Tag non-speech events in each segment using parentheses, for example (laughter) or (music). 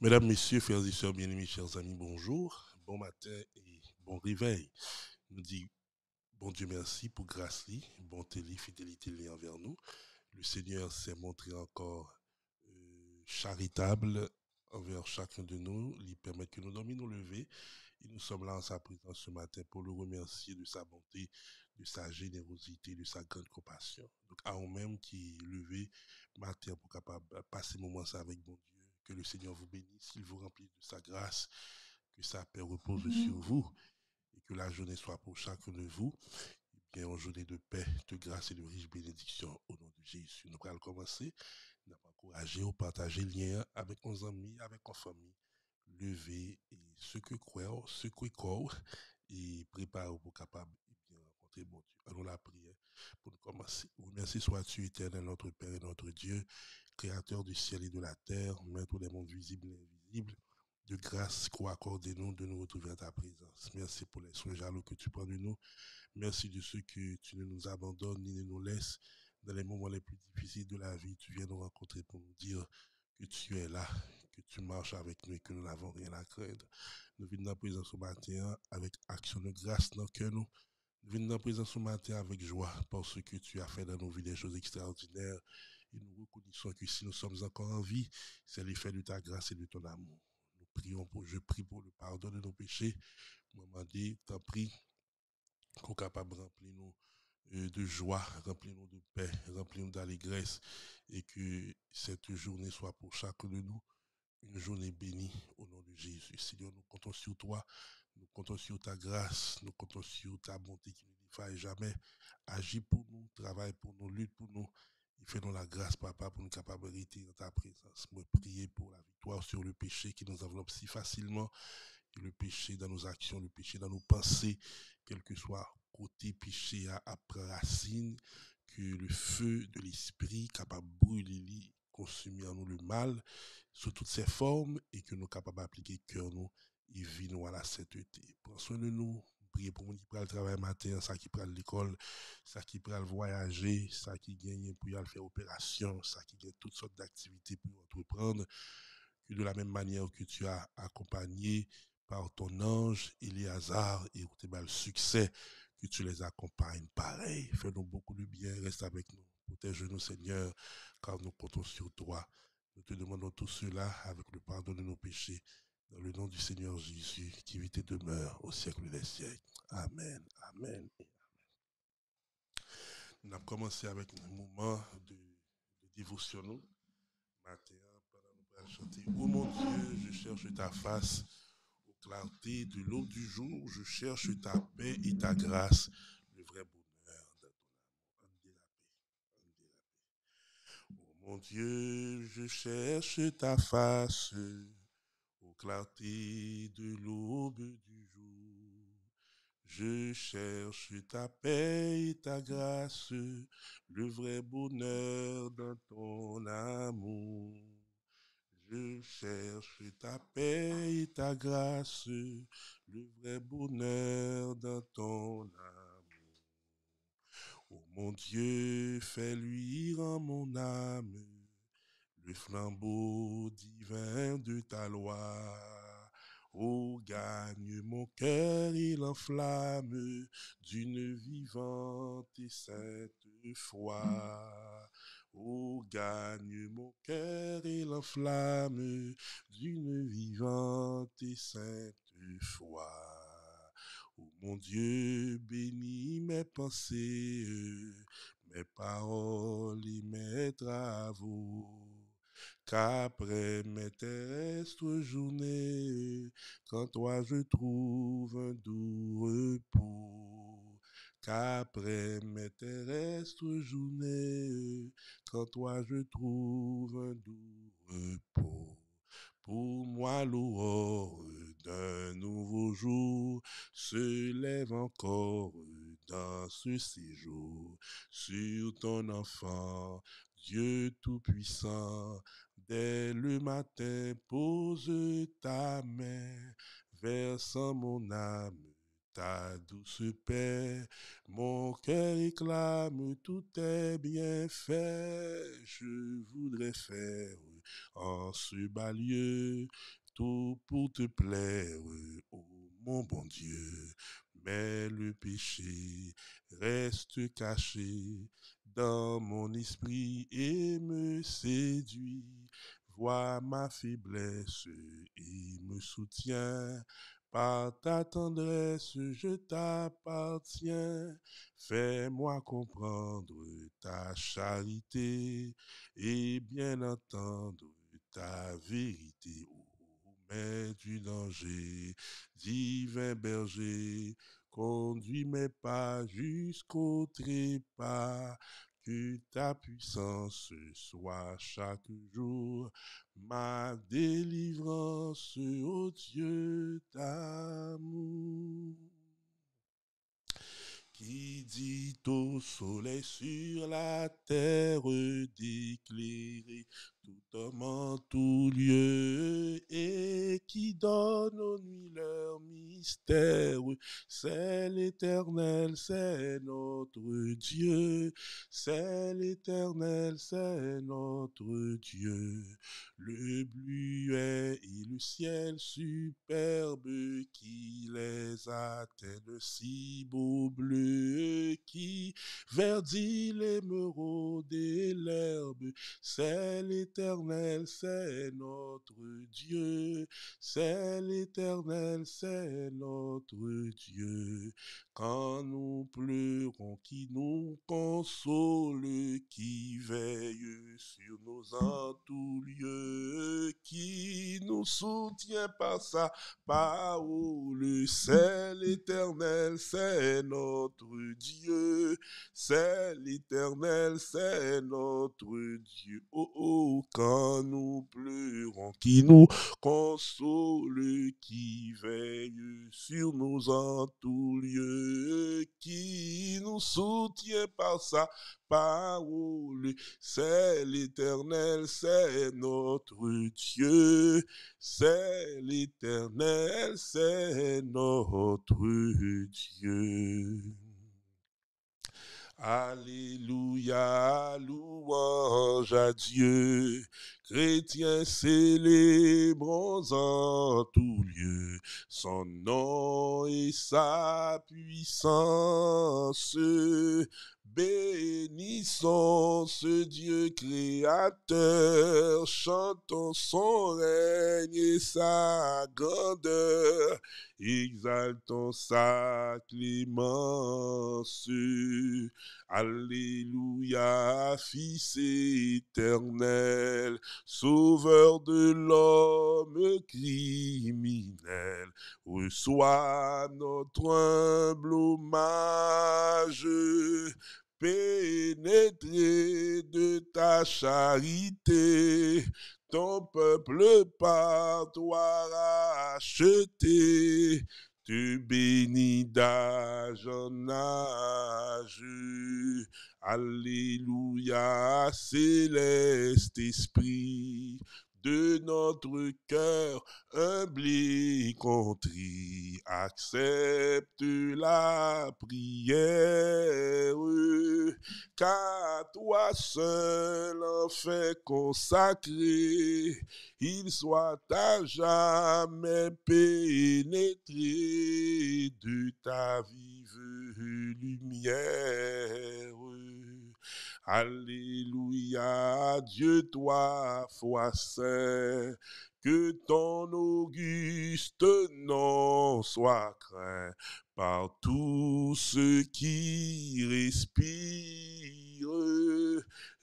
Mesdames, Messieurs, frères et sœurs bien-aimés, chers amis, bonjour, bon matin et bon réveil. Nous dit bon Dieu merci pour grâce, bonté, fidélité liée envers nous. Le Seigneur s'est montré encore euh, charitable envers chacun de nous, lui permet que nous dormions, nous lever. Et nous sommes là en sa présence ce matin pour le remercier de sa bonté, de sa générosité, de sa grande compassion. Donc, à nous-mêmes qui levés, matin pour capable passer moment ça avec bon Dieu que le Seigneur vous bénisse, qu'il vous remplisse de sa grâce, que sa paix repose mhm. sur vous et que la journée soit pour chacun de vous. Eh bien, une journée de paix, de grâce et de riche bénédiction au nom de Jésus. Nous allons commencer. Nous allons encourager ou partager lien avec nos amis, avec nos familles. Lever et ce que croire, ce que quoi et préparer pour capable Bon Dieu. Allons la prière pour commencer. Merci sois-tu, éternel, notre Père et notre Dieu, Créateur du ciel et de la terre, Maître des mondes visibles et invisibles. De grâce, crois, accorde nous de nous retrouver à ta présence. Merci pour les soins jaloux que tu prends de nous. Merci de ceux que tu ne nous abandonnes ni ne nous laisses. Dans les moments les plus difficiles de la vie, tu viens nous rencontrer pour nous dire que tu es là, que tu marches avec nous et que nous n'avons rien à craindre. Nous venons la présence ce matin avec action de grâce dans que nous. Viens dans présence ce matin avec joie pour ce que tu as fait dans nos vies des choses extraordinaires et nous reconnaissons que si nous sommes encore en vie, c'est l'effet de ta grâce et de ton amour. Nous prions pour, je prie pour le pardon de nos péchés. Maman dit, t'en prie, qu'on capable de remplir nous euh, de joie, remplis-nous de paix, remplis-nous d'allégresse et que cette journée soit pour chacun de nous une journée bénie au nom de Jésus. Seigneur, nous comptons sur toi, nous comptons sur ta grâce, nous comptons sur ta bonté qui ne défaille jamais. Agis pour nous, travaille pour nous, lutte pour nous. Il fait nous la grâce, papa, pour nous capabilité dans ta présence. Moi, prier pour la victoire sur le péché qui nous enveloppe si facilement, le péché dans nos actions, le péché dans nos pensées, quel que soit côté péché à, après racine, que le feu de l'esprit capable de brûler, consumer en nous le mal sous toutes ses formes et que nous capables d'appliquer cœur nous il vit nous à la sainteté. Prends soin de nous, priez pour nous qui prennent le travail matin, ça qui prend l'école, ça qui prend le voyager, ça qui gagne pour aller faire opération, ça qui gagne toutes sortes d'activités pour entreprendre. Que de la même manière que tu as accompagné par ton ange, hasard et tes le succès, que tu les accompagnes pareil. Fais-nous beaucoup de bien, reste avec nous. Protège-nous, Seigneur, car nous comptons sur toi. Nous te demandons tout cela avec le pardon de nos péchés dans le nom du Seigneur Jésus, qui vit et demeure au siècle des siècles. Amen, Amen Amen. Nous avons commencé avec un moment de, dévotion. Matin, oh mon Dieu, je cherche ta face, aux clartés de l'eau du jour, je cherche ta paix et ta grâce, le vrai bonheur de ton oh mon Dieu, je cherche ta face clarté de l'aube du jour. Je cherche ta paix et ta grâce, le vrai bonheur dans ton amour. Je cherche ta paix et ta grâce, le vrai bonheur dans ton amour. Oh mon Dieu, fais lui en mon âme le flambeau divin de ta loi. Oh, gagne mon cœur et l'enflamme d'une vivante et sainte foi. Oh, gagne mon cœur et l'enflamme d'une vivante et sainte foi. Oh mon Dieu, bénis mes pensées, mes paroles et mes travaux qu'après mes terrestres journées, quand toi je trouve un doux repos. Qu'après mes terrestres journées, quand toi je trouve un doux repos. Pour moi, l'aurore d'un nouveau jour se lève encore dans ce séjour. Sur ton enfant, Dieu Tout-Puissant, Dès le matin, pose ta main, versant mon âme ta douce paix. Mon cœur réclame tout est bien fait. Je voudrais faire en ce bas tout pour te plaire, ô mon bon Dieu. Mais le péché reste caché, dans mon esprit et me séduit. Vois ma faiblesse et me soutiens. Par ta tendresse, je t'appartiens. Fais-moi comprendre ta charité et bien entendre ta vérité. Où mais du danger, divin berger, conduis mes pas jusqu'au trépas. Que ta puissance soit chaque jour ma délivrance, ô Dieu d'amour. Qui dit au soleil sur la terre d'éclairer, tout homme tout lieu et qui donne aux nuits leur mystère. C'est l'éternel, c'est notre Dieu. C'est l'éternel, c'est notre Dieu. Le est et le ciel superbe qui les atteint, de si beau bleu qui verdit l'émeraude et l'herbe. C'est c'est notre Dieu. C'est l'éternel, c'est notre Dieu. Quand nous pleurons, qui nous console, qui veille sur nos lieux, qui nous soutient par sa parole, c'est l'éternel, c'est notre Dieu, c'est l'éternel, c'est notre Dieu. Oh, oh quand nous pleurons, qui nous console, qui veille sur nos lieux qui nous soutient par sa parole. C'est l'Éternel, c'est notre Dieu. C'est l'Éternel, c'est notre Dieu. Alléluia, louange à Dieu. Chrétiens, célébrons en tout lieu son nom et sa puissance. Bénissons ce Dieu créateur, chantons son règne et sa grandeur, exaltons sa clémence. Alléluia, Fils éternel, Sauveur de l'homme criminel, reçois notre humble hommage pénétré de ta charité, ton peuple par toi racheté, tu bénis d'âge en âge. Alléluia, céleste esprit, de notre cœur humble et contrit, accepte la prière, car toi seul en fait consacré, il soit à jamais pénétré de ta vive lumière. Alléluia, Dieu, toi, foi saint, que ton auguste nom soit craint par tous ceux qui respirent.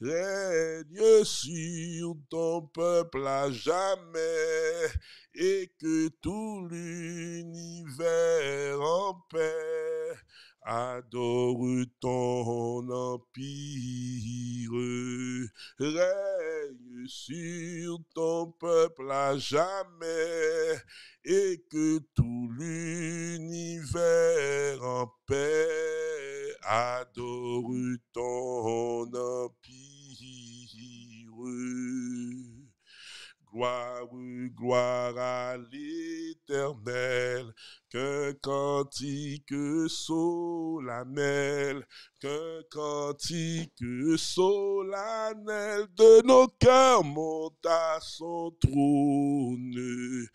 Règne sur ton peuple à jamais et que tout l'univers en paix adore ton empire, règne sur ton peuple à jamais, et que tout l'univers en paix adore ton empire. Gloire, gloire à l'éternel, qu'un cantique sauve éternel, qu'un cantique solennel de nos cœurs monte à son trône.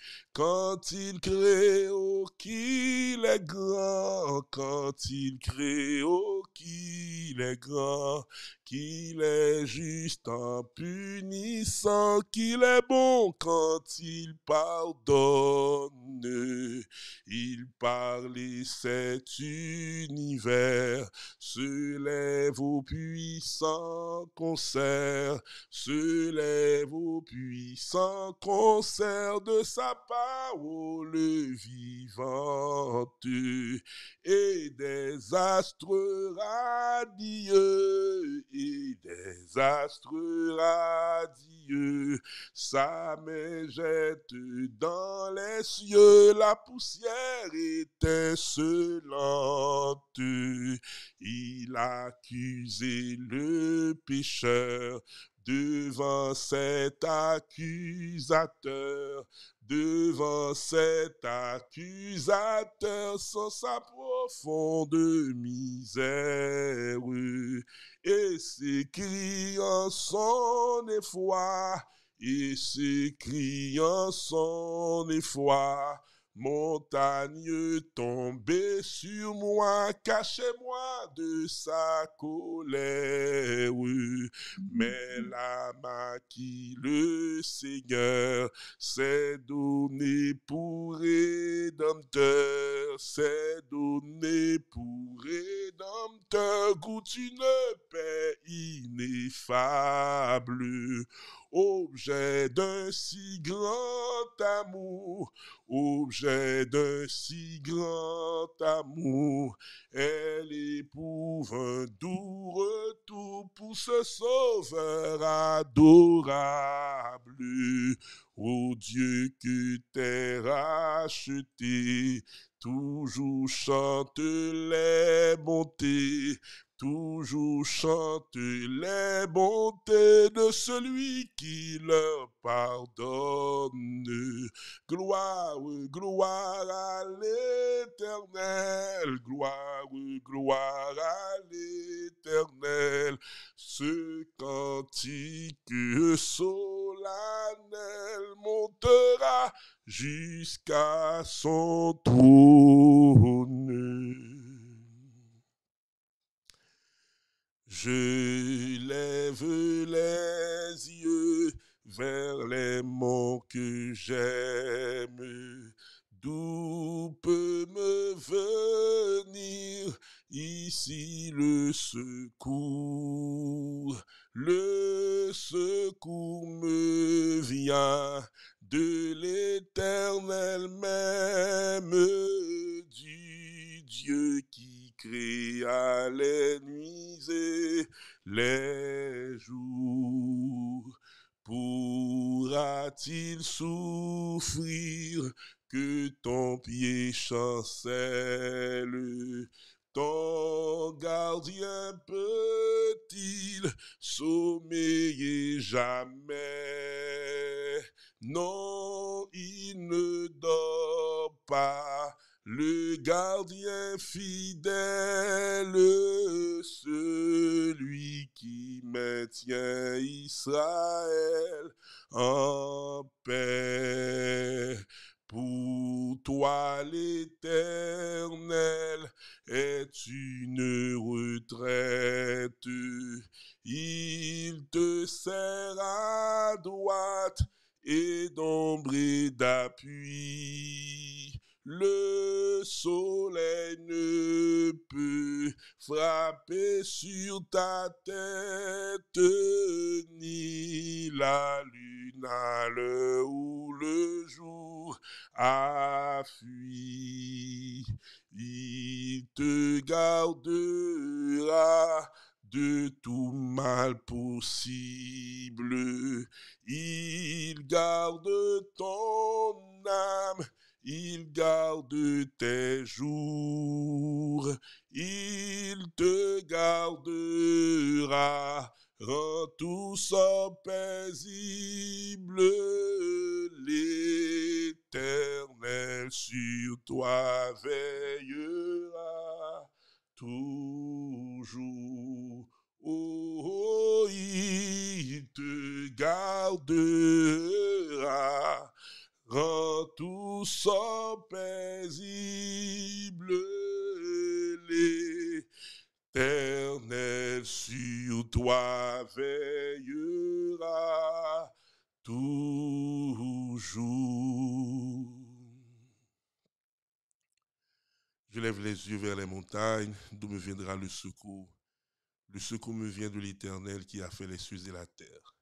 Quand il crée, oh, qu'il est grand, quand il crée, oh, qu'il est grand, qu'il est juste en punissant, qu'il est bon quand il pardonne. Il parle et cet univers se lève au puissant concert, se lève au puissant concert de sa part le vivant, et des astres radieux et des astres radieux. Sa main jette dans les cieux la poussière étincelante. Il a accusé le pécheur devant cet accusateur devant cet accusateur sans sa profonde misère et s'écrit en son effroi et s'écriant en son effroi Montagne tombée sur moi, cachez-moi de sa colère. Mais la main qui le Seigneur s'est donné pour rédempteur, s'est donné pour rédempteur, goûte une paix ineffable. Objet d'un si grand amour, objet d'un si grand amour, elle éprouve un doux retour pour ce sauveur adorable. Ô Dieu que t'es racheté, toujours chante les bontés Toujours chanter les bontés de celui qui leur pardonne. Gloire, gloire à l'éternel, gloire, gloire à l'éternel. Ce cantique solennel montera jusqu'à son trône. Je lève les yeux vers les mots que j'aime. D'où peut me venir ici le secours Le secours me vient de l'éternel même du Dieu qui à les nuits et les jours. Pourra-t-il souffrir que ton pied chancelle ton gardien peut-il sommeiller jamais Non, il ne dort pas le gardien fidèle, celui qui maintient Israël en paix. Pour toi l'Éternel est une retraite. Il te sert à droite et d'ombre d'appui le soleil ne peut frapper sur ta tête, ni la lune à où le jour a fui. Il te gardera de tout mal possible. Il garde ton âme il garde tes jours, il te gardera, rend tout son paisible, l'éternel sur toi veillera toujours. oh, oh il te gardera Rends tout ça paisible, l'éternel sur toi veillera toujours. Je lève les yeux vers les montagnes, d'où me viendra le secours. Le secours me vient de l'Éternel qui a fait les cieux et la terre.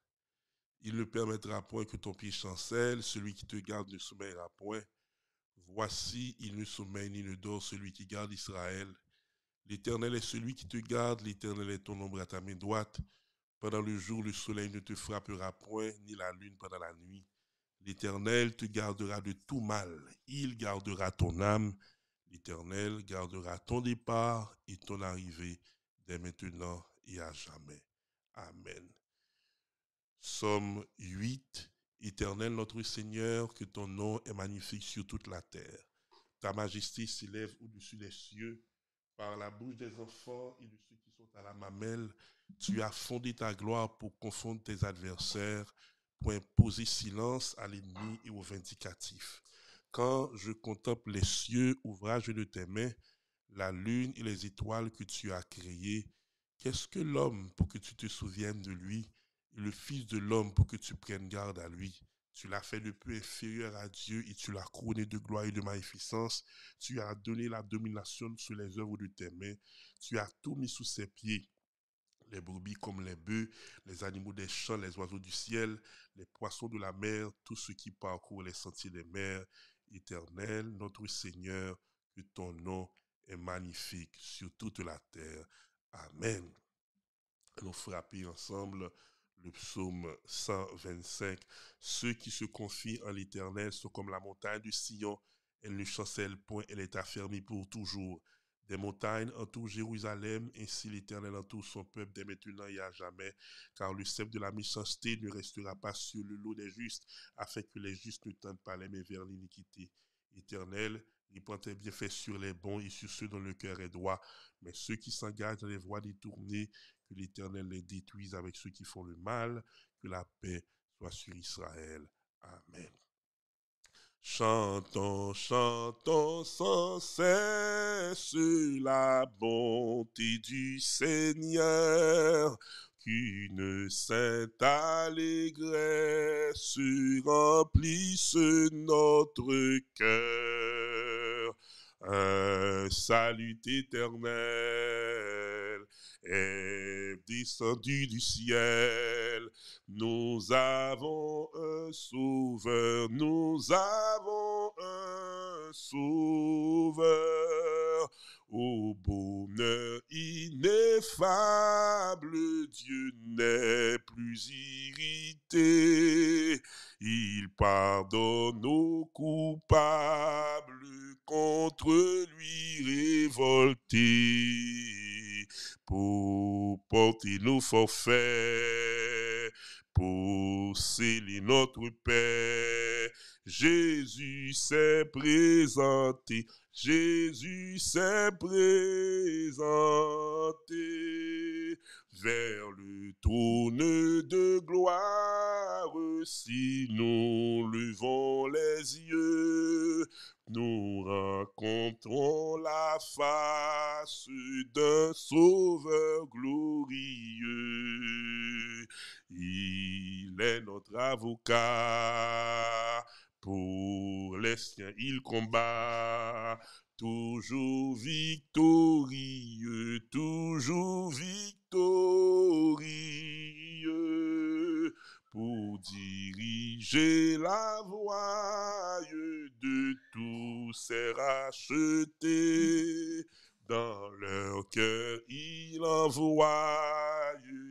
Il ne permettra point que ton pied chancelle, celui qui te garde ne sommeillera point. Voici, il ne sommeille ni ne dort celui qui garde Israël. L'Éternel est celui qui te garde, l'Éternel est ton ombre à ta main droite. Pendant le jour, le soleil ne te frappera point, ni la lune pendant la nuit. L'Éternel te gardera de tout mal, il gardera ton âme, l'Éternel gardera ton départ et ton arrivée dès maintenant et à jamais. Amen. Somme 8. Éternel notre Seigneur, que ton nom est magnifique sur toute la terre. Ta majesté s'élève au-dessus des cieux. Par la bouche des enfants et de ceux qui sont à la mamelle, tu as fondé ta gloire pour confondre tes adversaires, pour imposer silence à l'ennemi et aux vindicatifs. Quand je contemple les cieux, ouvrage de tes mains, la lune et les étoiles que tu as créées, qu'est-ce que l'homme pour que tu te souviennes de lui le Fils de l'homme pour que tu prennes garde à lui. Tu l'as fait le peu inférieur à Dieu et tu l'as couronné de gloire et de magnificence. Tu as donné la domination sur les œuvres de tes mains. Tu as tout mis sous ses pieds. Les brebis comme les bœufs, les animaux des champs, les oiseaux du ciel, les poissons de la mer, tout ce qui parcourt les sentiers des mers. Éternel, notre Seigneur, que ton nom est magnifique sur toute la terre. Amen. Nous frappons ensemble le psaume 125. Ceux qui se confient en l'Éternel sont comme la montagne du Sion. Elle ne chancelle point, elle est affermie pour toujours. Des montagnes entourent Jérusalem, ainsi l'Éternel entoure son peuple dès maintenant et à jamais, car le sceptre de la méchanceté ne restera pas sur le lot des justes, afin que les justes ne tendent pas les vers l'iniquité. Éternel, porte un bienfait sur les bons et sur ceux dont le cœur est droit, mais ceux qui s'engagent dans les voies détournées, que l'Éternel les détruise avec ceux qui font le mal, que la paix soit sur Israël. Amen. Chantons, chantons sans cesse la bonté du Seigneur, qu'une sainte allégresse remplisse notre cœur. Un salut éternel. Et descendu du ciel. Nous avons un sauveur, nous avons un sauveur. Au bonheur ineffable, Dieu n'est plus irrité. Il pardonne aux coupables, contre lui révoltés, pour porter nos forfaits pour notre Père. Jésus s'est présenté, Jésus s'est présenté vers le trône de gloire, si nous levons les yeux, nous rencontrons la face d'un sauveur glorieux. Il est notre avocat pour les siens, il combat, toujours victorieux, toujours victorieux, pour diriger la voie de tous ses rachetés dans leur cœur, il envoie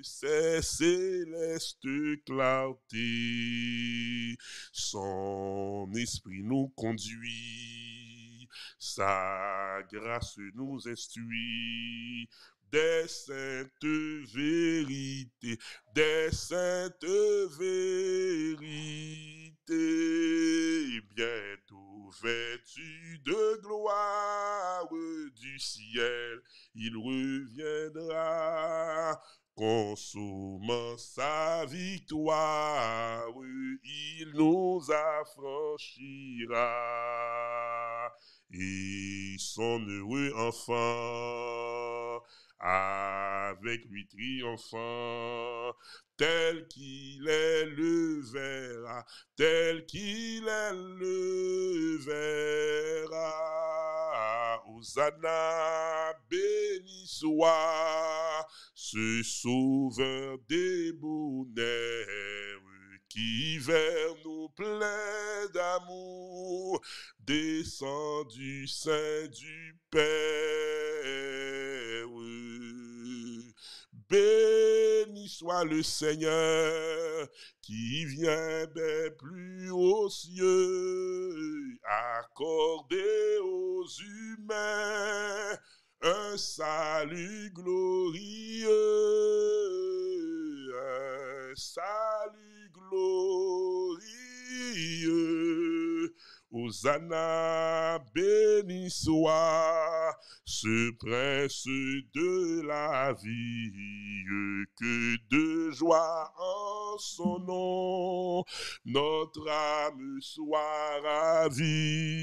ses célestes clartés. Son esprit nous conduit, sa grâce nous instruit des saintes vérités, des saintes vérités. Eh Bientôt vêtu de gloire du ciel, il reviendra. Consommant sa victoire, il nous affranchira. Et son heureux enfant avec lui triomphant, tel qu'il le est verra, tel qu'il le est verra. Hosanna, béni soit ce sauveur des bonnets qui vers nous plaît d'amour, descend du sein du Père. Béni soit le Seigneur qui vient des plus hauts cieux, accorder aux humains un salut glorieux, un salut glorieux. Hosanna, béni soit ce prince de la vie, que de joie en son nom notre âme soit ravie.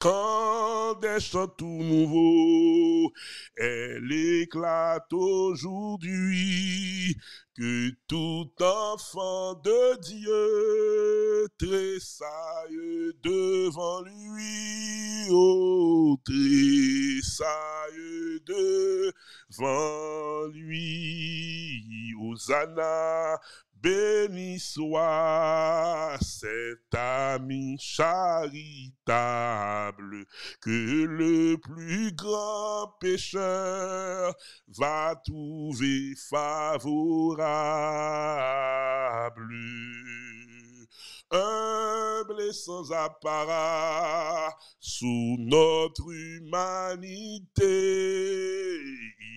Quand des chants tout nouveaux, elle éclate aujourd'hui, que tout enfant de Dieu tressaille devant lui, oh, tressaille devant lui. Hosanna, béni soit cet ami charitable que le plus grand pécheur va trouver favorable humble et sans apparat, sous notre humanité,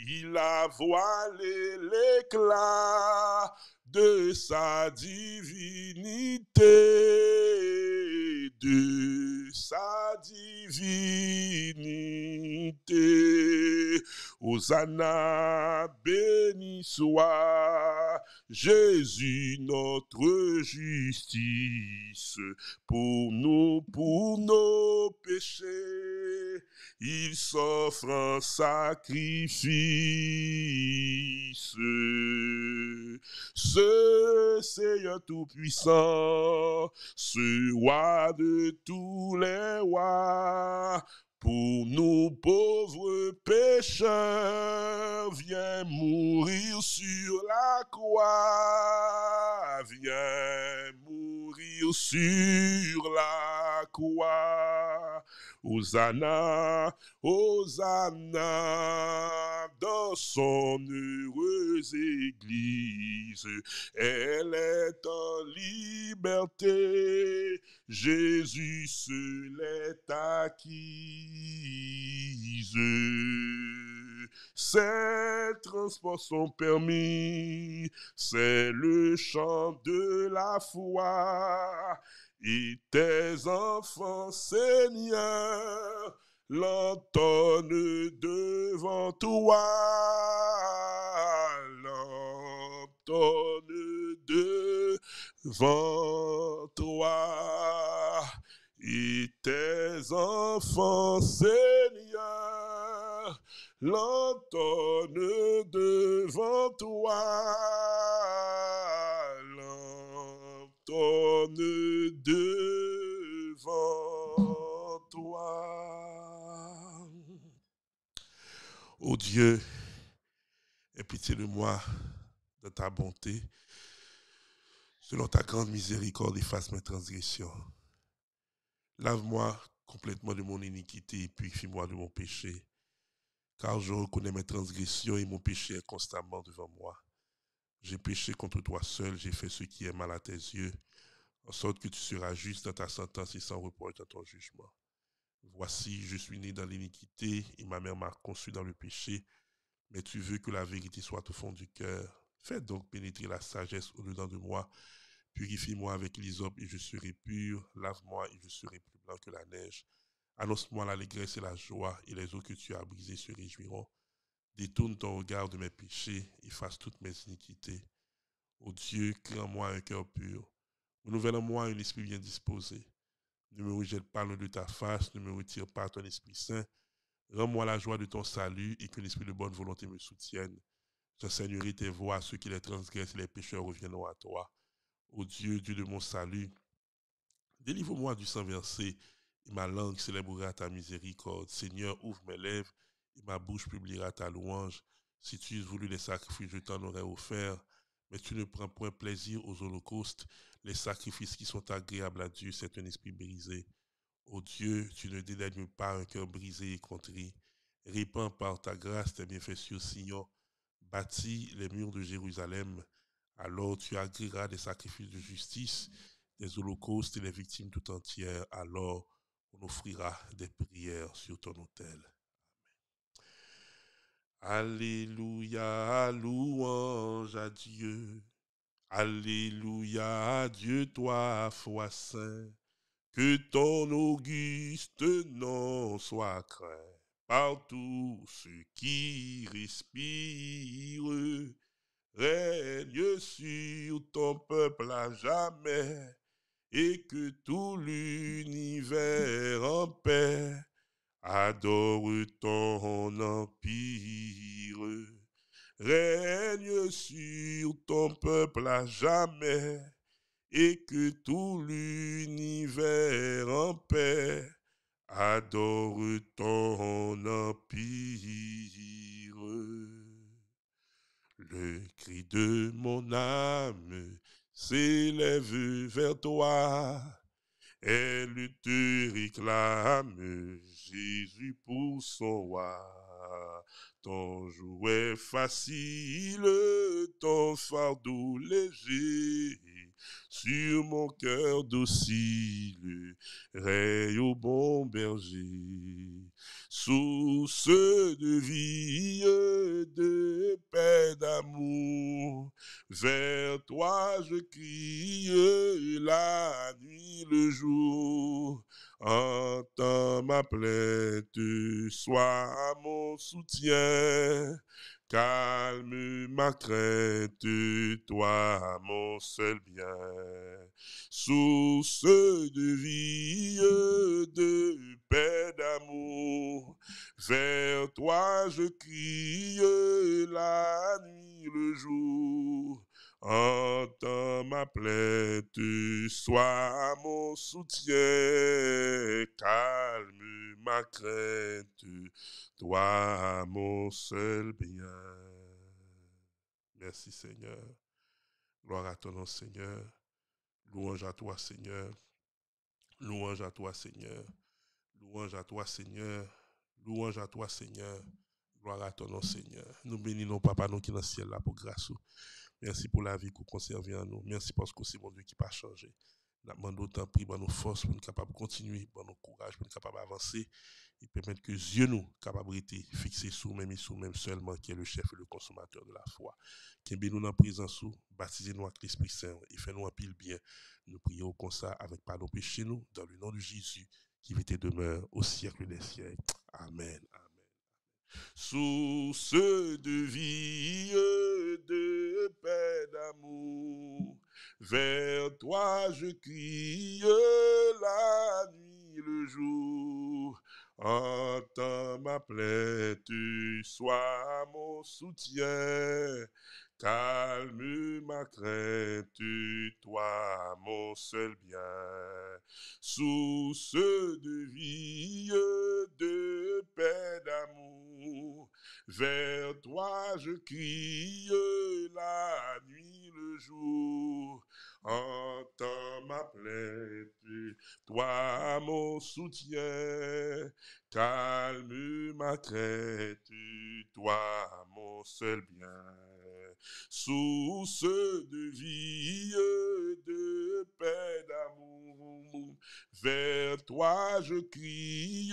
il a voilé l'éclat de sa divinité de sa divinité. Hosanna, béni soit Jésus notre justice pour nous, pour nos péchés. Il s'offre un sacrifice. Ce Seigneur Tout-Puissant, ce roi de tous les rois. Pour nous pauvres pécheurs, viens mourir sur la croix, viens mourir sur la croix. Hosanna, Hosanna, dans son heureuse église, elle est en liberté, Jésus se l'est acquise. Ces transports sont permis, c'est le chant de la foi et tes enfants, Seigneur, l'entonnent devant toi, l'entonnent devant toi, et tes enfants, Seigneur, l'entonnent devant toi devant toi. Ô Dieu, aie pitié de moi de ta bonté. Selon ta grande miséricorde, efface mes transgressions. Lave-moi complètement de mon iniquité et purifie-moi de mon péché, car je reconnais mes transgressions et mon péché est constamment devant moi. J'ai péché contre toi seul, j'ai fait ce qui est mal à tes yeux, en sorte que tu seras juste dans ta sentence et sans reproche dans ton jugement. Voici, je suis né dans l'iniquité et ma mère m'a conçu dans le péché, mais tu veux que la vérité soit au fond du cœur. Fais donc pénétrer la sagesse au-dedans de moi. Purifie-moi avec l'hysope et je serai pur. Lave-moi et je serai plus blanc que la neige. Annonce-moi l'allégresse et la joie et les eaux que tu as brisées se réjouiront. Détourne ton regard de mes péchés, et fasse toutes mes iniquités. Ô Dieu, crée en moi un cœur pur. Renouvelle en moi un esprit bien disposé. Ne me rejette pas loin de ta face, ne me retire pas ton Esprit Saint. Rends-moi la joie de ton salut et que l'esprit de bonne volonté me soutienne. J'enseignerai tes voies ceux qui les transgressent et les pécheurs reviendront à toi. Ô Dieu, Dieu de mon salut, délivre-moi du sang versé et ma langue célébrera ta miséricorde. Seigneur, ouvre mes lèvres ma bouche publiera ta louange. Si tu eusses voulu les sacrifices, je t'en aurais offert. Mais tu ne prends point plaisir aux holocaustes. Les sacrifices qui sont agréables à Dieu, c'est un esprit brisé. Ô Dieu, tu ne dédaignes pas un cœur brisé et contrit. Répands par ta grâce tes bienfaits Seigneur. Bâtis les murs de Jérusalem. Alors tu agréeras des sacrifices de justice, des holocaustes et des victimes tout entières. Alors on offrira des prières sur ton autel. Alléluia, louange à Dieu. Alléluia, Dieu, toi, foi saint. Que ton auguste nom soit craint par tous ceux qui respirent. Règne sur ton peuple à jamais et que tout l'univers en paix adore ton empire, règne sur ton peuple à jamais, et que tout l'univers en paix adore ton empire. Le cri de mon âme s'élève vers toi elle te réclame, Jésus pour son roi. Ton jouet facile, ton fardeau léger sur mon cœur docile, raye au bon berger. ceux de vie, de paix, d'amour, vers toi je crie la nuit, le jour. Entends ma plainte, sois mon soutien. Calme ma crainte, toi mon seul bien, source de vie, de paix, d'amour. Vers toi je crie la nuit, le jour. Entends ma plainte, tu sois mon soutien, calme ma crainte, toi mon seul bien. Merci Seigneur. Gloire à ton nom Seigneur. Louange à toi Seigneur. Louange à toi Seigneur. Louange à toi Seigneur. Louange à toi Seigneur. Gloire à ton nom Seigneur. Nous bénissons Papa nous qui dans le ciel là pour grâce. Merci pour la vie que vous conservez en nous. Merci parce que c'est mon Dieu qui n'a pas changé. Nous demandons autant pris dans nos forces pour nous capables de continuer, dans nos courage pour nous capables d'avancer et permettre que Dieu nous capabilité fixer sous même et sous même seulement qui est le chef et le consommateur de la foi. Qu'il nous en présence sous, baptisez-nous avec l'Esprit Saint et fais-nous un pile bien. Nous prions comme ça avec pardon péché nous dans le nom de Jésus qui vit et demeure au siècle des siècles. Amen. Amen. Sous de vie, de paix, d'amour. Vers toi je crie la nuit, le jour. Entends ma tu sois mon soutien. Calme ma crainte, toi mon seul bien, sous de vie, de paix, d'amour. Vers toi je crie la nuit, le jour. Entends ma plainte, toi mon soutien. Calme ma crainte, toi mon seul bien source de vie, de paix, d'amour. Vers toi je crie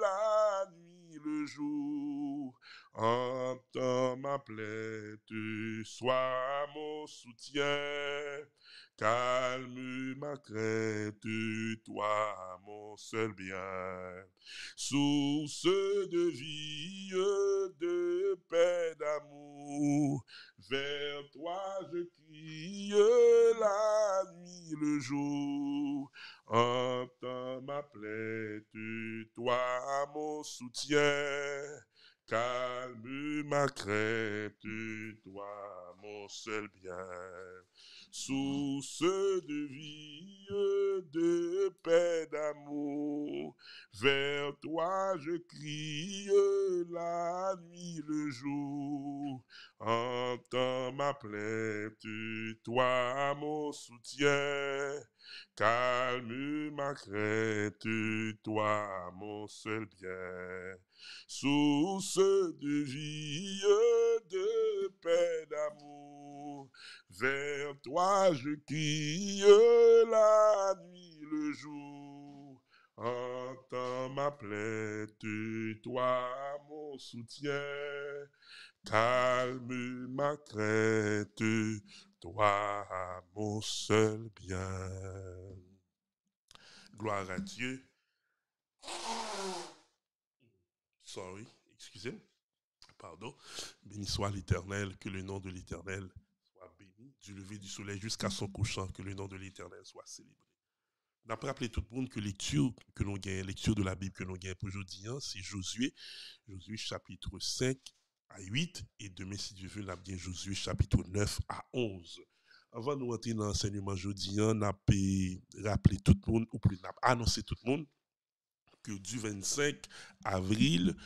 la nuit, le jour. En ma plaie, tu sois mon soutien. Calme ma crainte, toi mon seul bien. Source de vie, de paix, d'amour. Vers toi je crie la nuit, le jour. Entends ma plaie, tu, toi mon soutien. Calme ma crainte, toi, mon seul bien, Sous de vie, de paix, d'amour. Vers toi je crie la nuit, le jour. Entends ma plainte, toi, mon soutien. Calme ma crainte, toi, mon seul bien source de vie, de paix, d'amour. Vers toi je crie la nuit, le jour. Entends ma plainte, toi mon soutien. Calme ma crainte, toi mon seul bien. Gloire à Dieu sorry, excusez, pardon. Béni soit l'Éternel, que le nom de l'Éternel soit béni, du lever du soleil jusqu'à son couchant, que le nom de l'Éternel soit célébré. N'a pas rappelé tout le monde que lecture que l'on gagne, lecture de la Bible que l'on gagne pour aujourd'hui, hein, c'est Josué, Josué chapitre 5 à 8, et demain, si Dieu veut, l'a bien Josué chapitre 9 à 11. Avant de nous dans l'enseignement aujourd'hui, on a rappelé tout le monde, ou plus, annoncé tout le monde, que du 25 avril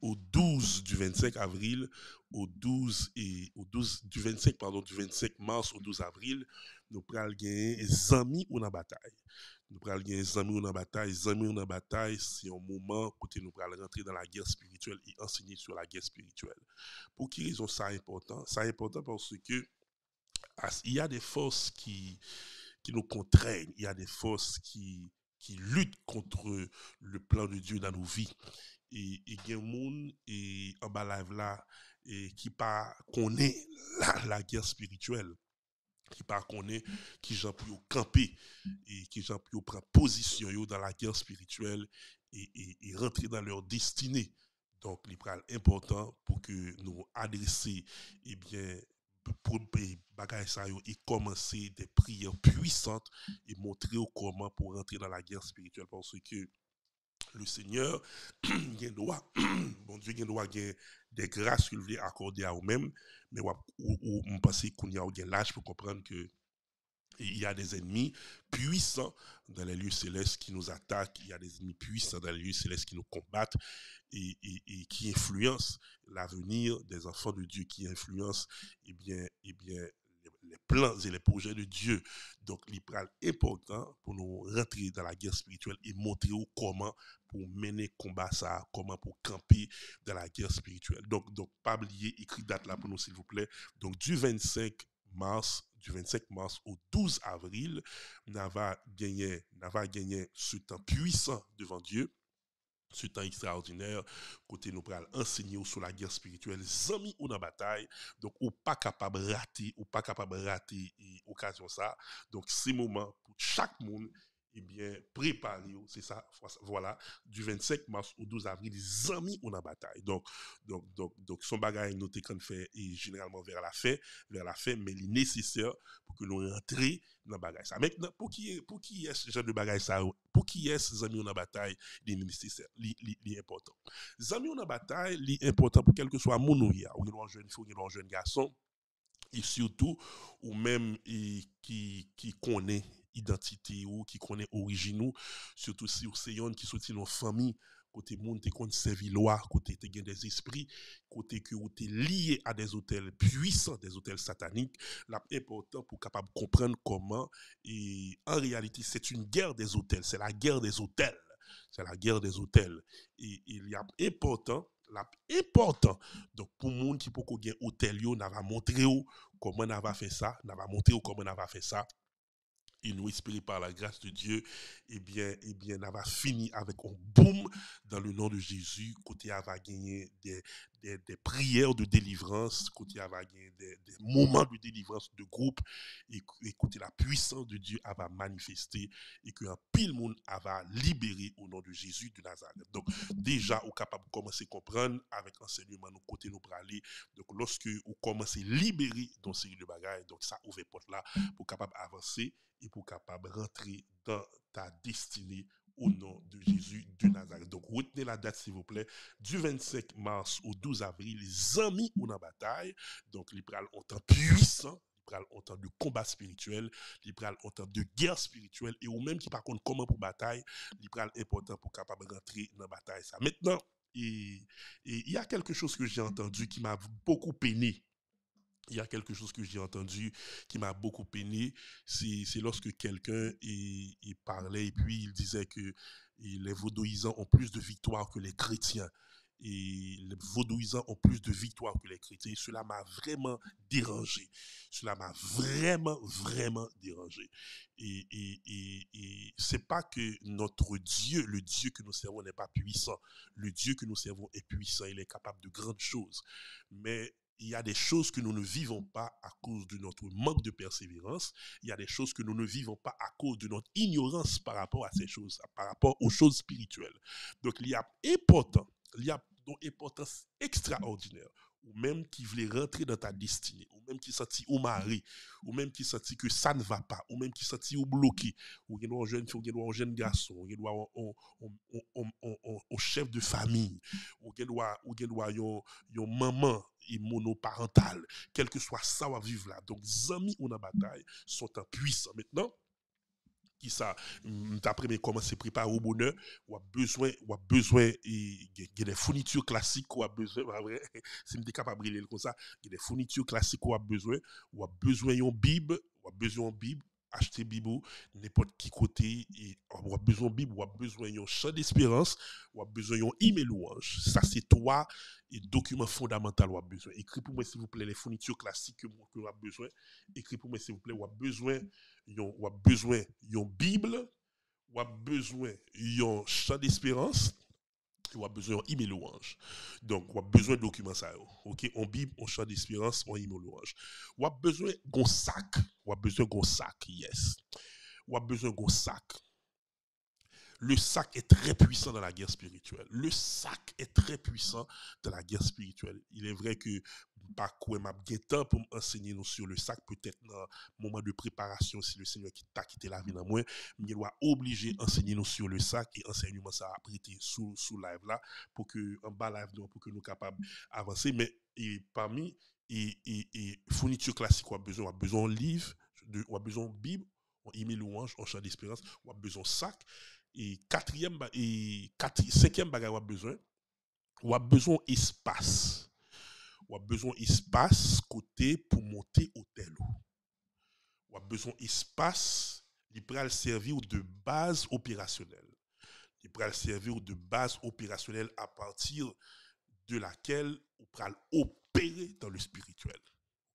au 12 du 25 avril au 12 et au 12 du 25 pardon du 25 mars au 12 avril nous prenons gagner amis ou la bataille nous prenons gagner amis ou la bataille amis ou la bataille c'est un moment côté nous pral rentrer dans la guerre spirituelle et enseigner sur la guerre spirituelle pour qui raison ça important ça important parce que il y a des forces qui qui nous contraignent il y a des forces qui qui lutte contre le plan de Dieu dans nos vies. Et il y a monde et en bas là et qui pas connaît la, la guerre spirituelle qui par connaît qui j'en pu camper et qui j'en pu prendre position dans la guerre spirituelle et, rentrer dans leur destinée donc il est important pour que nous adressions, eh bien pour pays bagaille des prières puissantes et montrer comment pour entrer dans la guerre spirituelle parce que le Seigneur (clears throat) il droit (clears throat) bon Dieu il des grâces qu'il veut accorder à eux-mêmes mais on pense qu'on y a l'âge pour comprendre que il y a des ennemis puissants dans les lieux célestes qui nous attaquent, il y a des ennemis puissants dans les lieux célestes qui nous combattent et, qui influencent l'avenir des enfants de Dieu, qui influencent eh bien, eh bien, les plans et les projets de Dieu. Donc, l'IPRAL est important pour nous rentrer dans la guerre spirituelle et montrer comment pour mener combat ça, comment pour camper dans la guerre spirituelle. Donc, donc pas oublier, écrit date là pour nous, s'il vous plaît. Donc, du 25 mars du 25 mars au 12 avril, Nava gagnait, ce temps puissant devant Dieu. Ce temps extraordinaire, côté nous pral enseigner sur la guerre spirituelle, amis ou dans la bataille. Donc, ou pas capable de rater, ou pas capable de rater l'occasion eh, ça. Donc, c'est moment pour chaque monde eh bien, préparez c'est ça, voilà, du 25 mars au 12 avril, les amis, ont la bataille. Donc, donc, donc, donc son bagage noté qu'on fait, généralement vers la fin, vers la fin, mais il est nécessaire pour que nous rentre dans bagage. Maintenant, pour qui, pour qui est ce genre de bagage ça, pour qui est les amis, on bataille, il est nécessaire, il est important. Les amis, ont a bataille, il est important pour quel que soit mon ouïe, ou un jeune fille, un jeune garçon, et surtout, ou même, qui, qui connaît identité ou qui connaît origine surtout si vous qui soutient nos familles côté monde te contre servi loi côté des esprits côté que ou lié à des hôtels puissants des hôtels sataniques important pour capable comprendre comment et en réalité c'est une guerre des hôtels c'est la guerre des hôtels c'est la guerre des hôtels et il y a important la important. Donc, pour monde qui peut gagner hôtel, n'a va montrer comment on va fait ça, n'a va montrer comment on va fait ça il nous espérer par la grâce de Dieu, eh bien, eh bien, elle va finir avec un boom dans le nom de Jésus, côté elle va gagner des, des, prières de délivrance, côté des, des, moments de délivrance de groupe, et, la puissance de Dieu va manifester, et qu'un pile monde va libérer au nom de Jésus de Nazareth. Donc, déjà, on capable de commencer à comprendre avec enseignement, nous côté nous parler. Donc, lorsque vous commencez à libérer dans ces de bagages, donc ça ouvre porte là pour capable avancer et pour capable rentrer dans ta destinée au nom de Jésus de Nazareth. Donc, retenez la date, s'il vous plaît, du 25 mars au 12 avril, les amis, ont la bataille. Donc, les en ont temps puissant, pral en temps de combat spirituel, les en temps de guerre spirituelle, et au même qui, par contre, comment pour bataille, les important pour capable rentrer dans la bataille. Ça. Maintenant, il y a quelque chose que j'ai entendu qui m'a beaucoup peiné il y a quelque chose que j'ai entendu qui m'a beaucoup peiné, c'est lorsque quelqu'un il, parlait et puis il disait que les vaudoisans ont plus de victoires que les chrétiens. Et les vaudoisans ont plus de victoires que les chrétiens. cela m'a vraiment dérangé. Cela m'a vraiment, vraiment dérangé. Et, ce et, c'est pas que notre Dieu, le Dieu que nous servons, n'est pas puissant. Le Dieu que nous servons est puissant. Il est capable de grandes choses. Mais il y a des choses que nous ne vivons pas à cause de notre manque de persévérance. Il y a des choses que nous ne vivons pas à cause de notre ignorance par rapport à ces choses, par rapport aux choses spirituelles. Donc, il y a important, il y a une importance extraordinaire, ou même qui voulait rentrer dans ta destinée, qui sentit au mari, ou même qui sentit que ça ne va pas, ou même qui sentit au bloqué, ou qui jeune fille, ou qui un jeune garçon, ou qui un chef de famille, ou qui une maman et monoparentale, quel que soit ça, on va vivre là. Donc, amis, on la bataille, sont impuissants. Maintenant, ça d'après mais comment se prépare au bonheur ou a besoin ou a besoin il des fournitures classiques ou a besoin si me capable de comme ça il des fournitures classiques ou a besoin ou a besoin une bible ou a besoin une bible acheter Bible n'importe qui côté et on a besoin de Bible, ou a besoin yon chant d'espérance, ou a besoin d'un email louange. Ça c'est toi et document fondamental ou a besoin. Écris pour moi s'il vous plaît les fournitures classiques que a besoin. Écris pour moi s'il vous plaît, ou a besoin yon, ou a besoin yon Bible, ou a besoin yon chant d'espérance, ou a besoin yon hymne louange. Donc, ou a besoin de documents ça. OK, on Bible, on chant d'espérance, on hymne louange. Ou besoin d'un sac, ou besoin d'un sac, yes. Ou a besoin d'un sac le sac est très puissant dans la guerre spirituelle. Le sac est très puissant dans la guerre spirituelle. Il est vrai que pas et m'a temps pour enseigner nous sur le sac peut-être dans moment de préparation si le Seigneur qui t'a quitté la vie dans moi il doit obliger enseigner nous sur le sac et enseignement ça a prêté sous sous live là pour que en bas live pour que nous capables d'avancer. mais parmi et, fournitures classiques fourniture on a besoin on a besoin de livre on a besoin de bible on a mis louange on d'espérance on a besoin de sac et quatrième et cinquième bagage on a besoin d'espace. a besoin espace on a besoin d'espace côté pour monter tel. on a besoin espace qui pral servir de base opérationnelle il pral servir de base opérationnelle à partir de laquelle on pral opérer dans le spirituel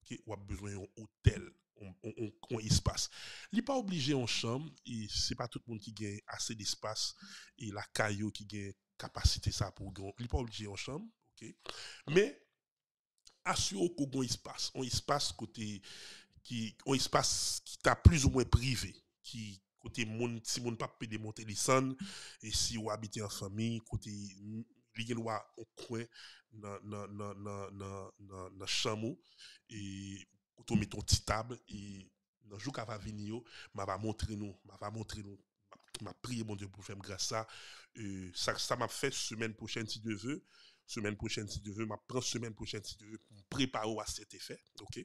OK on a besoin d'un hôtel on, on, on espace. pas obligé en chambre, ce n'est pas tout monde qui gagne assez d'espace, et la qui qui gagne capacité ça, pour' Il n'est pas obligé en chambre, ok? mais qu'on a un espace, on espace côté qui espace qui ta plus ou moins privé. qui côté monde si mon papa peut de les et si vous habite en famille, côté li y na un dans dans mets ton petit table et dans le jour qu'elle va venir, m'a va montrer nous, m'a va montrer nous, m'a prier, mon Dieu pour faire grâce à ça ça m'a fait semaine prochaine si tu veux semaine prochaine si tu veux. m'a prend semaine prochaine si tu veux. pour me préparer à cet effet, OK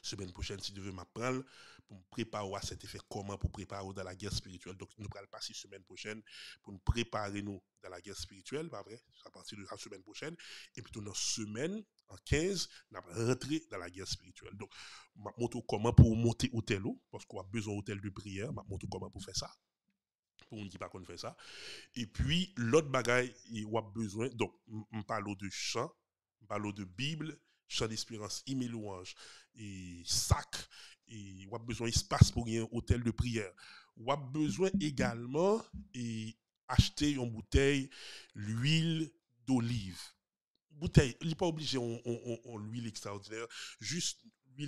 Semaine prochaine, si tu veux m'apprendre pour me préparer à cet effet comment pour préparer dans la guerre spirituelle. Donc, nous allons passer semaine prochaine pour nous préparer nous dans la guerre spirituelle, pas vrai? À partir de la semaine prochaine. Et puis, dans notre semaine, en 15, nous allons rentrer dans la guerre spirituelle. Donc, je montre comment pour monter au hôtel, parce qu'on a besoin hôtel de prière. Je montre comment pour faire ça pour ne dit pas qu'on fait ça. Et puis, l'autre bagaille, il a besoin, donc, on parle de chant, on parle de Bible, Chant d'espérance, il louange, et sac, et on a besoin d'espace pour un hôtel de prière. On a besoin également et acheter une bouteille l'huile d'olive. Bouteille, il n'est pas obligé on, l'huile extraordinaire, juste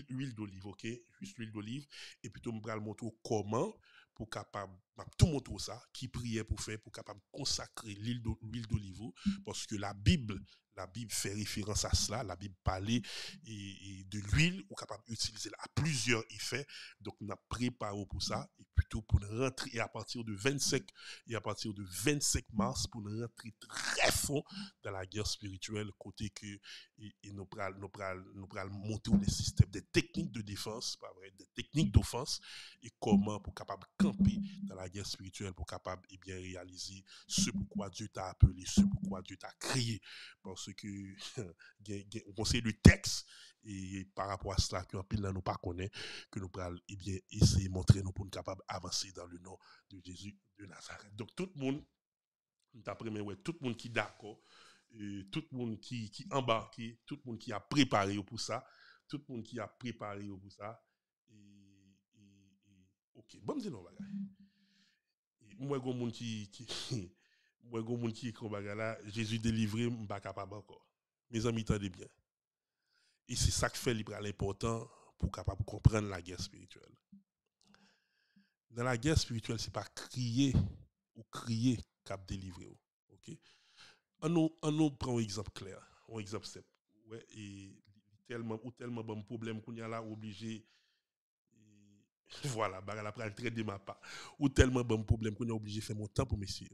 l'huile, d'olive, ok? Juste l'huile d'olive. Et puis, on va montrer comment pour capable m'a tout montré ça, qui priait pour faire, pour capable consacrer l'huile d'olive, mm. parce que la Bible, la Bible fait référence à cela, la Bible parlait de l'huile, ou capable d'utiliser à plusieurs effets, donc on a préparé pour ça, et plutôt pour rentrer, à partir de 25, et à partir de 25 mars, pour rentrer très fond dans la guerre spirituelle, côté que, nous prenons nous, nous monter des systèmes, des techniques de défense, des techniques d'offense, et comment pour capable camper dans la spirituel spirituelle pour capable et eh bien réaliser ce pourquoi Dieu t'a appelé, ce pourquoi Dieu t'a créé. Parce que, (laughs) on sait le texte, et par rapport à cela, que pile là, nous pas connaît, que nous pourrons eh bien essayer de montrer nous pour nous capable avancer dans le nom de Jésus de Nazareth. Donc, tout le monde, tout le monde qui est d'accord, tout le monde qui, qui embarqué, tout le monde qui a préparé pour ça, tout le monde qui a préparé pour ça, et, ok, bon, moi gon moun ki (laughs) moi gon moun qui ko bagala Jésus délivré pas capable encore mes amis tendez bien et c'est ça qui fait libre l'important pour capable comprendre la guerre spirituelle dans la guerre spirituelle c'est pas crier ou crier cap délivrer OK on nous on nous prend un exemple clair un exemple simple Il y tellement ou tellement bon problème qu'on y a là obligé (laughs) Voilà, la pral traite de ma part. Ou tellement bon problème qu'on est obligé de faire mon temps pour messieurs.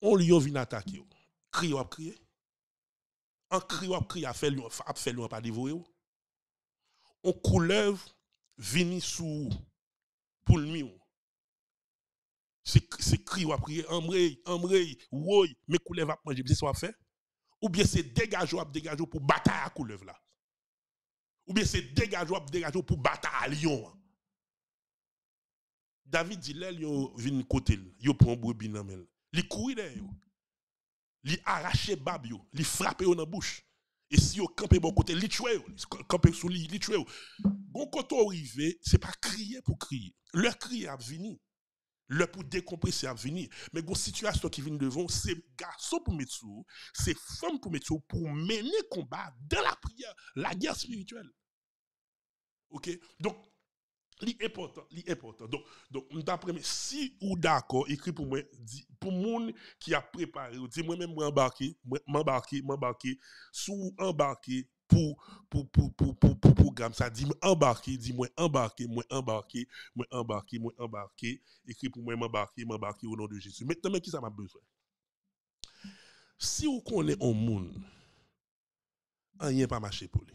On lui vient attaquer. Crier, ou crier. En crier, ou crier, à faire lui, à faire lui, pas dévouer. On couleuvre, vini sous pour le mieux. C'est crier, ou crier, embray embray woy, mais couleuvre ap manger, c'est ce qu'on fait. Ou bien c'est dégager ou dégageau pour bataille à couleuvre là. Ou bien c'est dégager ou dégageau pour bataille à Lyon. Hein. David dit là, il vient côté, il prend brebis dans elle. Il là yo. Il arrache bab yo, il frappe dans la bouche. Et si yo campent bon côté, yo. Campent sur sous lui, tue. yo. Bon côté ce n'est pas crier pour crier. Le cri a venu. Le pour décompresser a venu. Mais la situation qui vient devant, c'est garçon pour mettre sous, c'est femme pour mettre sous, pour mener combat dans la prière, la guerre spirituelle. OK? Donc, L'important, important, Donc, donc d'après si ou d'accord, écrit pour moi, pour monde qui a préparé, ou dit moi-même embarqué, m'embarquer, m'embarquer, sous embarquer pour pour pour pour pour pour programme, ça dit embarqué, dit moi embarquer, moi embarqué, moi embarqué, moi embarqué, écrit pour moi m'embarquer, m'embarquer au nom de Jésus. Maintenant, qui ça m'a besoin Si vous connaissez un monde, rien pas marché pour lui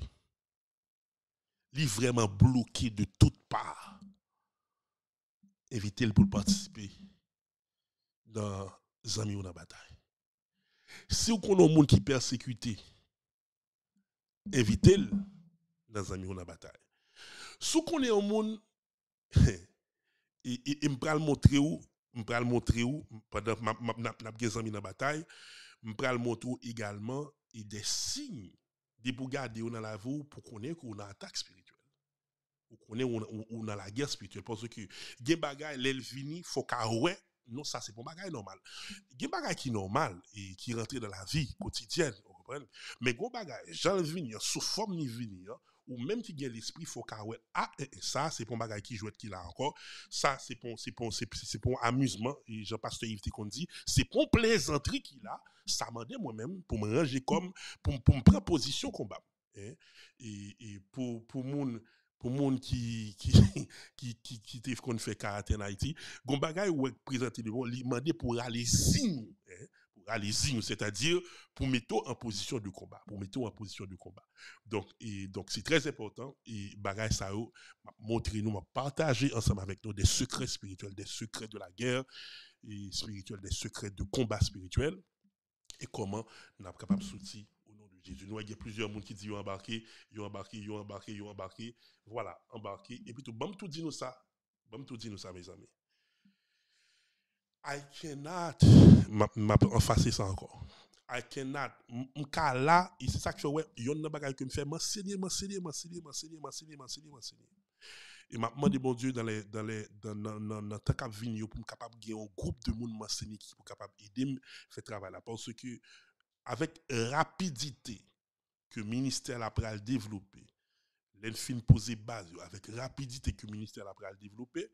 est vraiment bloqué de toutes parts. Évitez le pour participer dans amis ou dans la bataille. Si vous connaissez un monde qui persécuté, évitez-le dans amis ou dans la bataille. Si vous connaissez un monde, je vais le montrer où, je le montrer pendant que je suis dans la bataille, je vais le montrer également, et des signes des pour garder on dans la vie pour connaître qu'on a attaque spirituelle. Ou qu'on qu'on a la guerre spirituelle parce que gen les vignes, il faut qu'on non ça c'est bon bagay normal. Des choses qui normal et qui rentre dans la vie quotidienne, vous comprenez? Mais gros bagay, j'en vignes, sous forme de vini, hein, ou même qui gagne l'esprit, faut qu'on ah, eh, eh, ça, c'est pour bagaille qui joue qu'il là encore. Ça, c'est pour, c'est pour, c'est, c'est pour amusement. Et Jean-Pasteur Yves qu'on dit, c'est pour plaisanterie qu'il a. Ça m'a dit moi-même pour me ranger comme, pour, pour me prendre position combat. Hein. Et, et pour, pour mon, pour monde (laughs) qui qui qui qui qui fait karaté en Haïti gon qui ou présenter devant m'a demandé pour aller signer allez cest c'est-à-dire pour mettre en position de combat, pour mettre en position de combat. Donc, et, donc c'est très important et Bagay Sao m'a nous partagez ensemble avec nous des secrets spirituels, des secrets de la guerre et spirituelle, des secrets de combat spirituel et comment nous sommes capables de soutenir au nom de Jésus. Nous, il y a plusieurs monde qui disent, ils ont embarqué, ils ont embarqué, ils ont embarqué, ils embarqué. Voilà, embarqué. Et puis tout, bon, tout dit nous ça. Bon, tout dit nous ça, mes amis. I cannot, m'a emphasé ça encore. I cannot, m'ka là, c'est ça que je y yon nan bagay que me fait, m'enseigner, m'enseigner, m'enseigner, m'enseigner, m'enseigner, m'enseigner, m'enseigner. Et m'a demandé, mon Dieu, dans les, dans les, dans, dans, dans, dans, tant qu'à venir, pour capable gagner un groupe de monde m'enseigner qui pour capable aider, faire travail là. Parce que, avec rapidité, que le ministère après à le développer, l'enfin poser base, avec rapidité que le ministère après à le développer,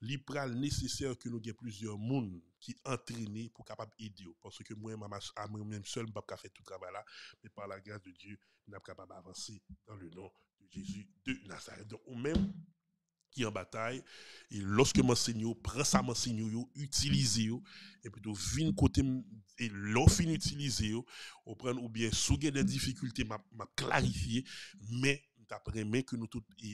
l'hyperal nécessaire que nous ayons plusieurs monde qui entraîné pour capable aider. Parce que moi, ma même seul, je ne pas faire tout le travail là, mais par la grâce de Dieu, n'a sommes capable d'avancer dans le nom de Jésus de Nazareth. Donc, nous qui en bataille. Et lorsque m'enseigne, prend ça m'enseigne, utilisez et plutôt vin côté, et l'offre utilisez, ou prend ou bien, avons des difficultés, m'a clarifié, mais après mais que nous tous y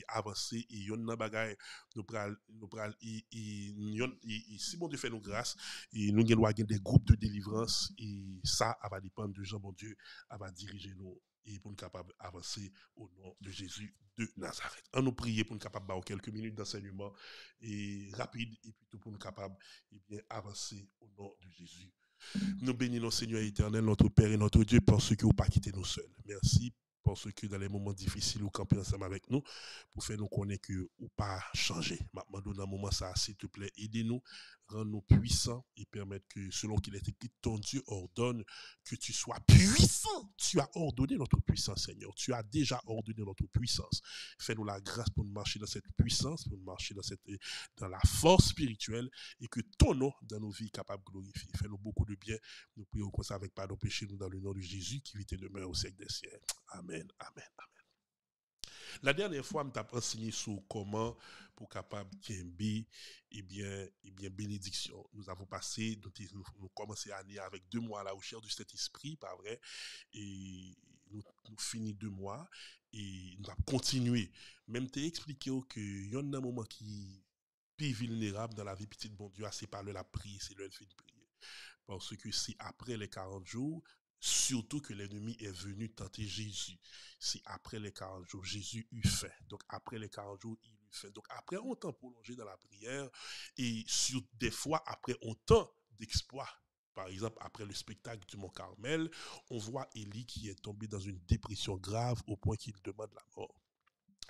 et nous pral nous pral si bon Dieu fait nous grâce et nous gagnons des groupes de délivrance et ça va dépendre de Jean mon Dieu va diriger nous et pour nous capables avancer au nom de Jésus de Nazareth. On nous prier pour nous capables faire quelques minutes d'enseignement et rapide et pour nous capables et eh bien avancer au nom de Jésus. Nous bénissons Seigneur éternel, notre Père et notre Dieu, parce que vous pas quitté nous seuls. Merci parce que dans les moments difficiles, vous campez ensemble avec nous pour faire nous connaître que ou pas changer. Maintenant, dans un moment, ça, s'il te plaît, aidez-nous, rends-nous puissants et permettre que, selon qu'il est écrit, ton Dieu ordonne que tu sois puissant. Tu as ordonné notre puissance, Seigneur. Tu as déjà ordonné notre puissance. Fais-nous la grâce pour nous marcher dans cette puissance, pour marcher dans, cette, la force spirituelle et que ton nom dans nos vies est capable de glorifier. Fais-nous beaucoup de bien. Nous prions comme ça avec pardon péché, nous dans le nom de Jésus qui vit et demeure au siècle des siècles. Amen, amen, amen. La dernière fois, je enseigné sur comment pour capable Kimbi, et eh bien, et eh bien, bénédiction. Nous avons passé, nous, nous, à à avec deux mois à la recherche du Saint-Esprit, pas vrai, et nous, nous finissons deux mois, et nous avons continué. Même t'ai expliqué que y a un moment qui plus vulnérable dans la vie petite bon Dieu, ah, c'est pas le la prière, c'est le fait de prier. Parce que si après les 40 jours, Surtout que l'ennemi est venu tenter Jésus. C'est après les 40 jours, Jésus eut faim. Donc après les 40 jours, il eut faim. Donc après un temps prolongé dans la prière et sur des fois après un temps d'exploit. Par exemple, après le spectacle du Mont Carmel, on voit Élie qui est tombé dans une dépression grave au point qu'il demande la mort.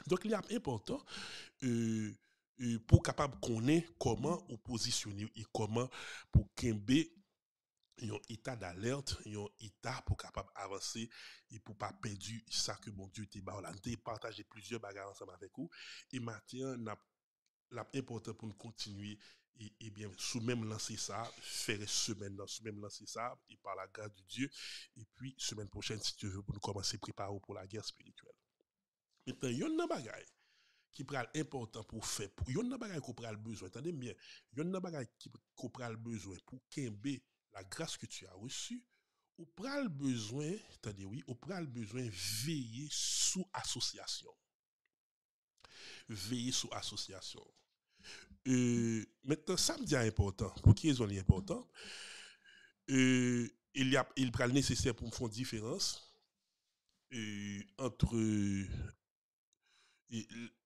Donc il est important euh, euh, pour capable qu'on ait comment positionner et comment pour qu'un yon état d'alerte, yon état pour capable avancer et pour pas perdre ça que mon Dieu t'a là. Nous partagé plusieurs bagarres ensemble avec vous et maintenant l'important pour nous continuer et, bien sous même lancer ça faire semaine sous même lancer ça et par la grâce de Dieu et puis semaine prochaine si tu veux pour nous commencer à préparer pour la guerre spirituelle. Maintenant, il y a qui pral important pour faire pour il y a le besoin. Entendez bien, il y a des qui qu'on pral besoin pour qu'un la grâce que tu as reçue, ou le besoin, dit oui, ou pral besoin veiller sous association. Veiller sous association. Euh, maintenant, ça me dit important. Pour qui raison est important? Euh, il, y a, il pral nécessaire pour me faire une différence euh, entre (laughs)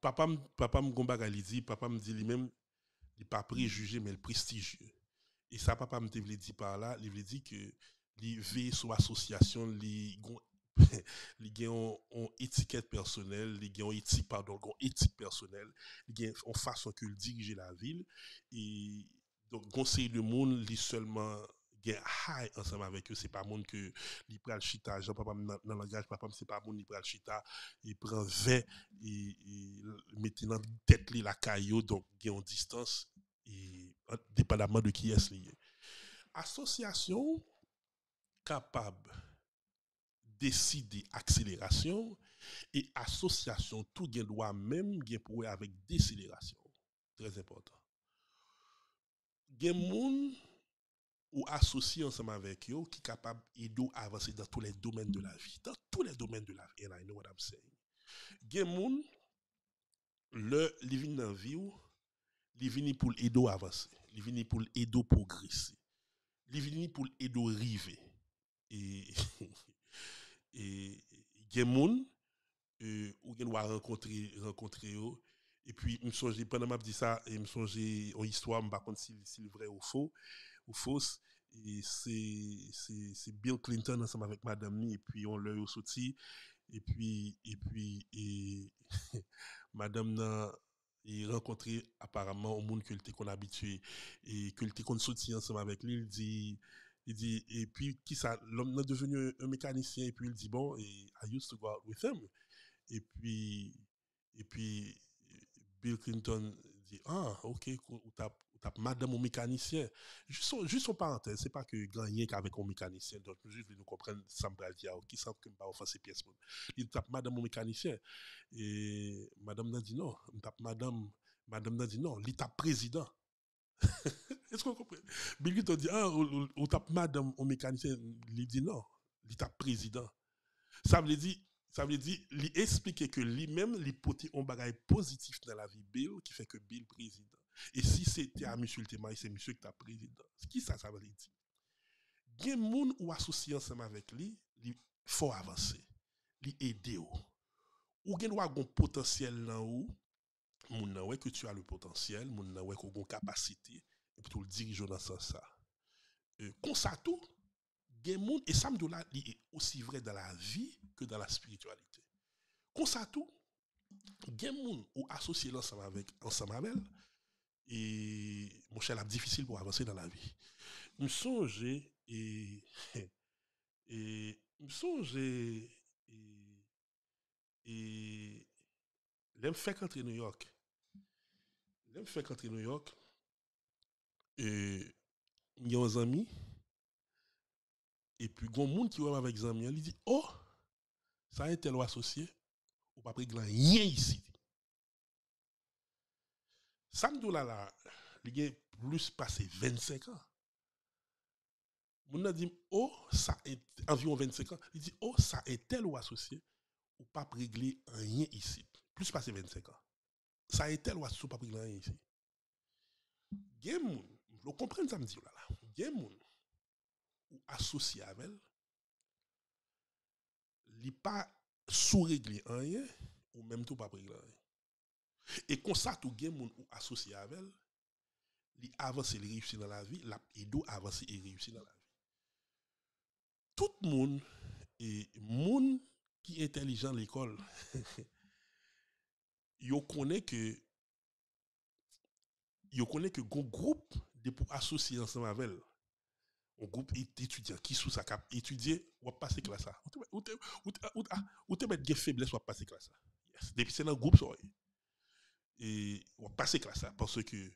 papa me papa dit papa me dit lui-même il n'est pas préjugé mais le prestigieux et ça, papa me pas dire par là, il veut dire que les v sur associations les ils (laughs) ont une étiquette personnelle, ils ont éthique, pardon, une éthique personnelle, ils ont une façon que diriger la ville. Et donc, conseil le monde, ils seulement gen high ensemble avec eux n'est pas monde que li pral chita Jean papa dans langage papa c'est pas monde prend le chita il prend 20 et, et dans tête la caillou donc gen en distance et dépendamment de qui est lié. Association capable décider accélération et association tout gain droit même gain pour avec décélération. Très important. Gain monde ou associé ensemble avec eux qui capable doit avancer dans tous les domaines de la vie, dans tous les domaines de la vie. And I know what I'm saying. Gain le living dans vie il vini pour l'Édo avancer, il est pour l'Édo progresser, il pour l'Édo arriver. Et (laughs) et il y a des gens e, on va rencontrer rencontrer eux et puis me pendant m'a dit ça et me en histoire me pas si c'est vrai ou faux ou fausse e et c'est c'est Bill Clinton ensemble avec madame ni et puis on leur souti. et puis e (laughs) et puis et madame nan il rencontrer apparemment au monde que qu'on habitué et que était qu'on soutient ensemble avec lui il dit il dit et puis qui ça l'homme est devenu un mécanicien et puis il dit bon et I used to go out with him et puis et puis Bill Clinton dit ah ok tu t'as madame au mécanicien. Juste, juste en parenthèse, c'est pas que gagner qu'avec un mécanicien, donc nous juste nous comprendre Sam Bravia, ou qui sent que pas offenser pièce. Il tape madame au mécanicien. Et madame n'a dit non. Il tape madame, madame n'a dit non. Il tape président. (laughs) Est-ce qu'on comprend? Bill te dit, ah, on tape madame au mécanicien. Il dit non. Il tape président. Ça veut dire, ça veut dire, lui expliquer que lui-même, lui portait un bagage positif dans la vie Bill, qui fait que Bill président. Et si c'était à monsieur le c'est Monsieur qui misyo président. ta ce Qui ça ça veut dire? Gen moun ou asosye ensemble avec li, li faut avancer Li ede ou. Ou gen wagon potentiel nan ou, moun nan wè tu a le potentiel moun nan wè kogon capacité pou tou l dans nan san sa. E, konsa gen moun, e samdou la li e osi vre dan la vie Que dans la spiritualite. ça tou, gen moun ou asosye ensemble avec lui et mon cher, c'est difficile pour avancer dans la vie. Je me suis et, (laughs) et me songer et, je me fait qu'entrer New York. Je me fait New York et y amis et puis grand monde qui avec un il dit "Oh, ça a été associé, ou pas rien ici." Samdoula là, il a plus passé 25 ans. On a dit, oh, ça est, environ 25 ans. Il dit, oh, ça est tel ou associé, ou pas en rien ici. Plus passé 25 ans. Ça est tel ou associé, ou pas régler rien ici. Gen vous comprenez ça me dit, là, gen moun, ou associé avec elle, il pas sous-réglé rien, ou même tout pas régler rien. Et comme ça, tout le monde associé avec elle, il avance et réussit dans la vie, il doit avancer et réussir dans la vie. Tout le monde, et monde qui est intelligent à l'école, il (laughs) connaît que le groupe de pour associer avec elle. Un groupe d'étudiants qui sous sa cape étudier ou passer classe. Ou te ou te ou te ah, mettre va passer classe. ça Depuis c'est dans groupe ça et on passe classe là parce que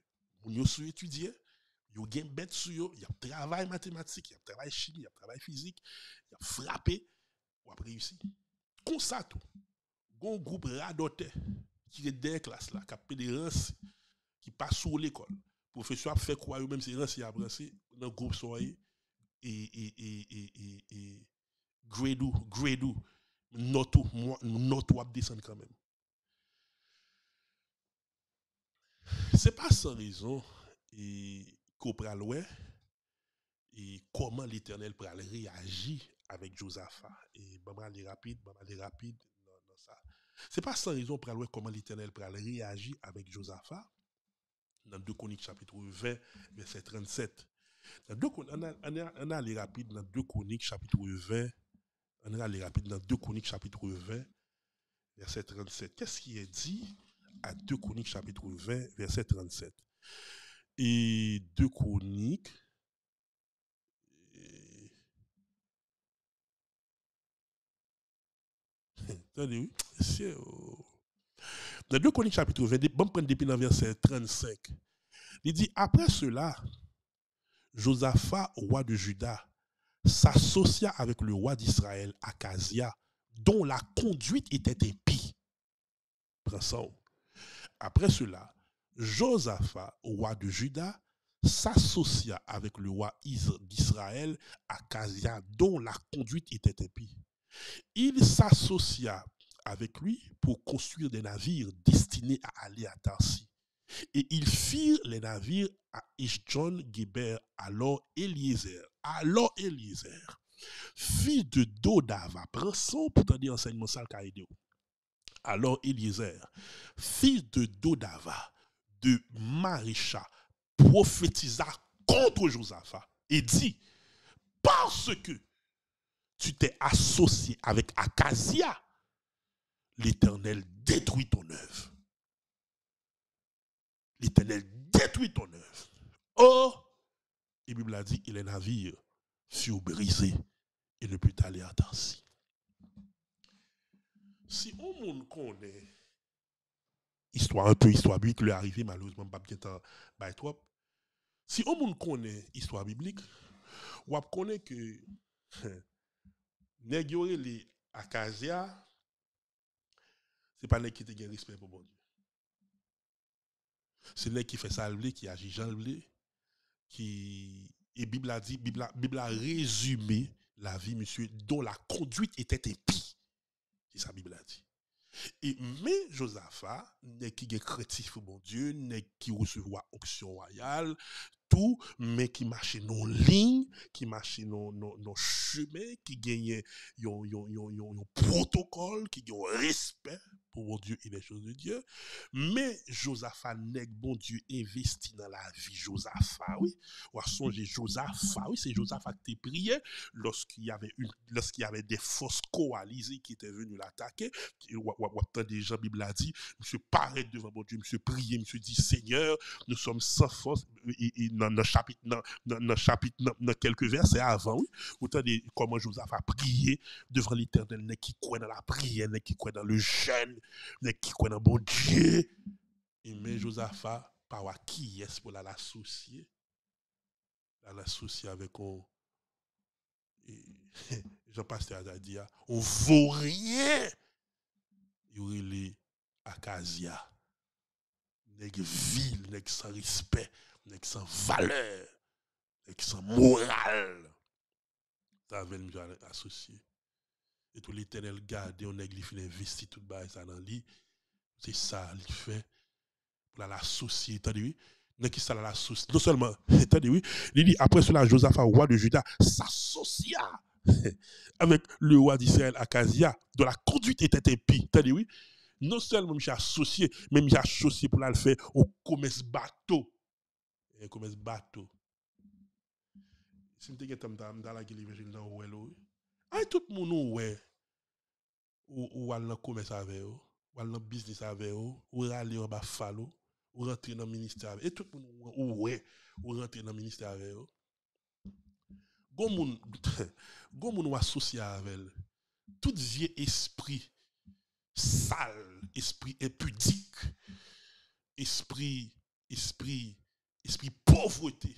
on est sous étudier yo a bête sur il y a travail mathématique y a travail chimie y a travail physique y a frappé on a réussi comme ça tout un groupe radoté qui est la classe là qui a rances, qui passe sur l'école professeur a fait quoi même si les y sont brassé dans groupe soyez et et et et et et gradou gradou notre quand même Ce n'est pas sans raison qu'on pral et comment l'Éternel pral réagir avec Josaphat. Et maman aller rapide, maman aller rapide dans, ça. Ce n'est pas sans raison pral comment l'Éternel pral réagir avec Josaphat. Dans 2 Chroniques chapitre 20, verset 37. on, a, les rapides dans 2 Chroniques chapitre 20. On a les rapides dans 2 Chroniques chapitre 20, verset 37. Qu'est-ce qui est dit à 2 Chroniques chapitre 20, verset 37. Et 2 Chroniques, (laughs) Attendez, oui. Oh. Dans 2 Chroniques chapitre 20, bon prendre depuis le verset 35. Il dit, après cela, Josaphat, roi de Juda, s'associa avec le roi d'Israël, Akazia, dont la conduite était impie. Prends oh. Après cela, Josaphat, roi de Juda, s'associa avec le roi d'Israël, Akazia, dont la conduite était épi. Il s'associa avec lui pour construire des navires destinés à aller à Tarsi. Et ils firent les navires à Ishjon Geber, alors Eliezer. Alors Eliezer, fils de Dodava, va pour t'en dire enseignement sale alors Eliezer, fils de Dodava, de Marisha, prophétisa contre Josaphat et dit, parce que tu t'es associé avec Acacia, l'Éternel détruit ton œuvre. L'Éternel détruit ton œuvre. Or, la Bible a dit, Il est navires furent brisés et ne put aller à Tarsi. Si on monde connaît histoire un peu histoire biblique lui arrivé malheureusement pas bien by bah, Si on monde connaît histoire biblique, on connaît que (laughs) nèg les ce c'est pas nèg qui te respect pour bon Dieu. C'est nèg qui fait ça qui agit Jean qui et Bible a dit Bible a, Bible a résumé la vie monsieur dont la conduite était impie. C'est sa la Bible a dit. Et, mais Josaphat, n'est qui est créatif, bon Dieu, n'est qui recevra auction royale, tout, mais qui marchait nos lignes, qui marchait nos chemins, qui gagnait un protocole, qui gagnait respect pour Dieu et les choses de Dieu. Mais Josaphat que bon Dieu investi dans la vie Josaphat, oui. Ou à songer Josaphat, oui, c'est Josaphat qui priait lorsqu'il y avait lorsqu'il y avait des forces coalisées qui étaient venues l'attaquer. Ou, des gens, Bible a dit, monsieur paraît devant mon Dieu, monsieur prier, monsieur dit Seigneur, nous sommes sans force et, et dans le chapitre, dans, chapitre, quelques versets avant, oui, autant de comment Joseph a prié devant l'éternel, n'est qui croit dans la prière, n'est qui croit dans le jeûne, n'est qui croit dans bon Dieu. Mais Joseph par qui est-ce pour l'associer? L'associer avec un, (laughs) Jean-Pasteur a dit, on vaut rien. Il y a Acacia. Nèg vil, nèg sans respect, nèg sans valeur, nèg sans morale. Ça veut me associé. Et tout l'éternel garde, on nèg li fin investi tout et ça dans lit. C'est ça il fait pour la société, mais qui la source. Non seulement, (laughs) t'as dit oui, il dit, après cela, Josaphat, roi de Juda, s'associa (laughs) avec le roi d'Israël, Akazia, dont la conduite était impie. dit oui. Non seulement je suis associé, mais je suis associé pour la faire au commerce bateau e commerce bateau, Si mte getan mta, dans la nan tout moun ouwe. Ou al nan vous, ave yo. business avec ave Ou rali an ba Ou rentre nan le tout moun monde Ou rentre nan le ministère. yo. moun, gon Tout vie (laughs) esprit sal. esprit impudique, esprit, esprit esprit pauvreté,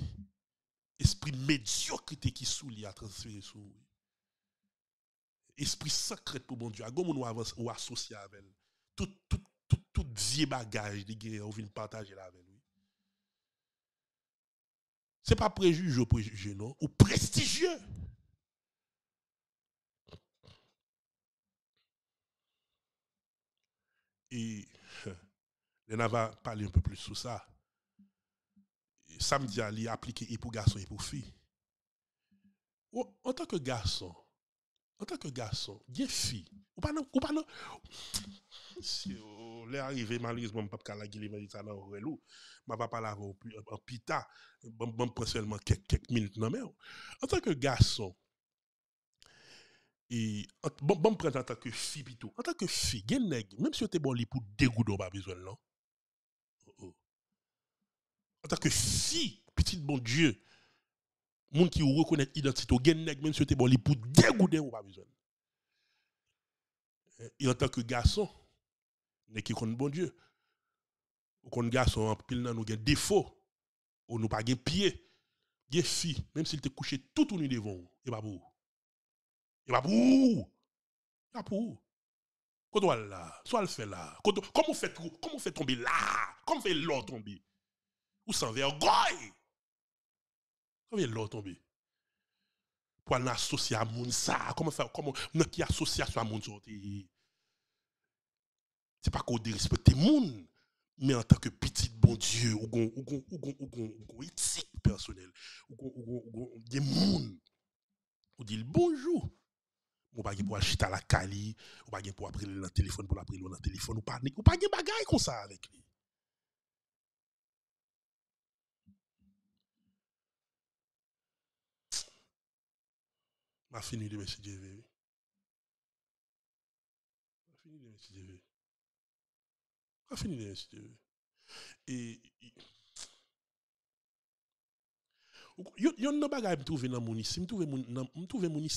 esprit médiocrité qui souligne à transférer sur Esprit sacré pour mon Dieu. À comment nous avec Tout, tout, tout, tout bagage de guerre, on vient partager avec lui. Ce n'est pas préjuge ou préjugé, non, ou prestigieux. Et on (laughs) va parler un peu plus sur ça samedi, il a appliqué et pour garçon et pour fille. En tant que garçon, en tant que garçon, il fille. Ou pas non, ou pas non. Si on oh, arrivé, malheureusement, je ne peux pas la relou. Je ne vais pas la en pita. Je pas seulement quelques minutes. Oh. En tant que garçon, et bon, bon prendre en tant que fille plutôt. En tant que fille, même si tu es bon pour dégoûter, pas besoin, non? en tant que fille, petite bon Dieu, monde qui reconnaît l'identité, même si tu bon, pour dégouder ou pas besoin. Et en tant que garçon, n'est qui connaît bon Dieu. Ou qu'on garçon en pile dans nous des défaut, ou nous pas pied, pied, est fille, même s'il te couché tout ou nuit devant vous, et pas pour Il Et pas pour vous. Pas pour vous. Quand là, soit le fait là, comment on fait tomber là, comment fait l'autre tomber ou sans vergogne. Combien de l'autre tombé? Pour aller associer à moun ça, comment faire, comment, a qui associe à moun C'est pas qu'on dérespecte moun, mais en tant que petit bon Dieu, ou gon, ou gon, ou ou gon, ou éthique personnelle, ou gon, ou gon, ou des moun, ou dit bonjour. Ou pas pour acheter à la cali, ou pas pour appeler le téléphone pour appeler le téléphone, ou pas, ou pas bagay comme ça avec lui. Ma fini de me Je Ma fini de Messi Je Ma fini de me Dieu. Et. Yon nan bagay m trouve ici Je m en pile. Je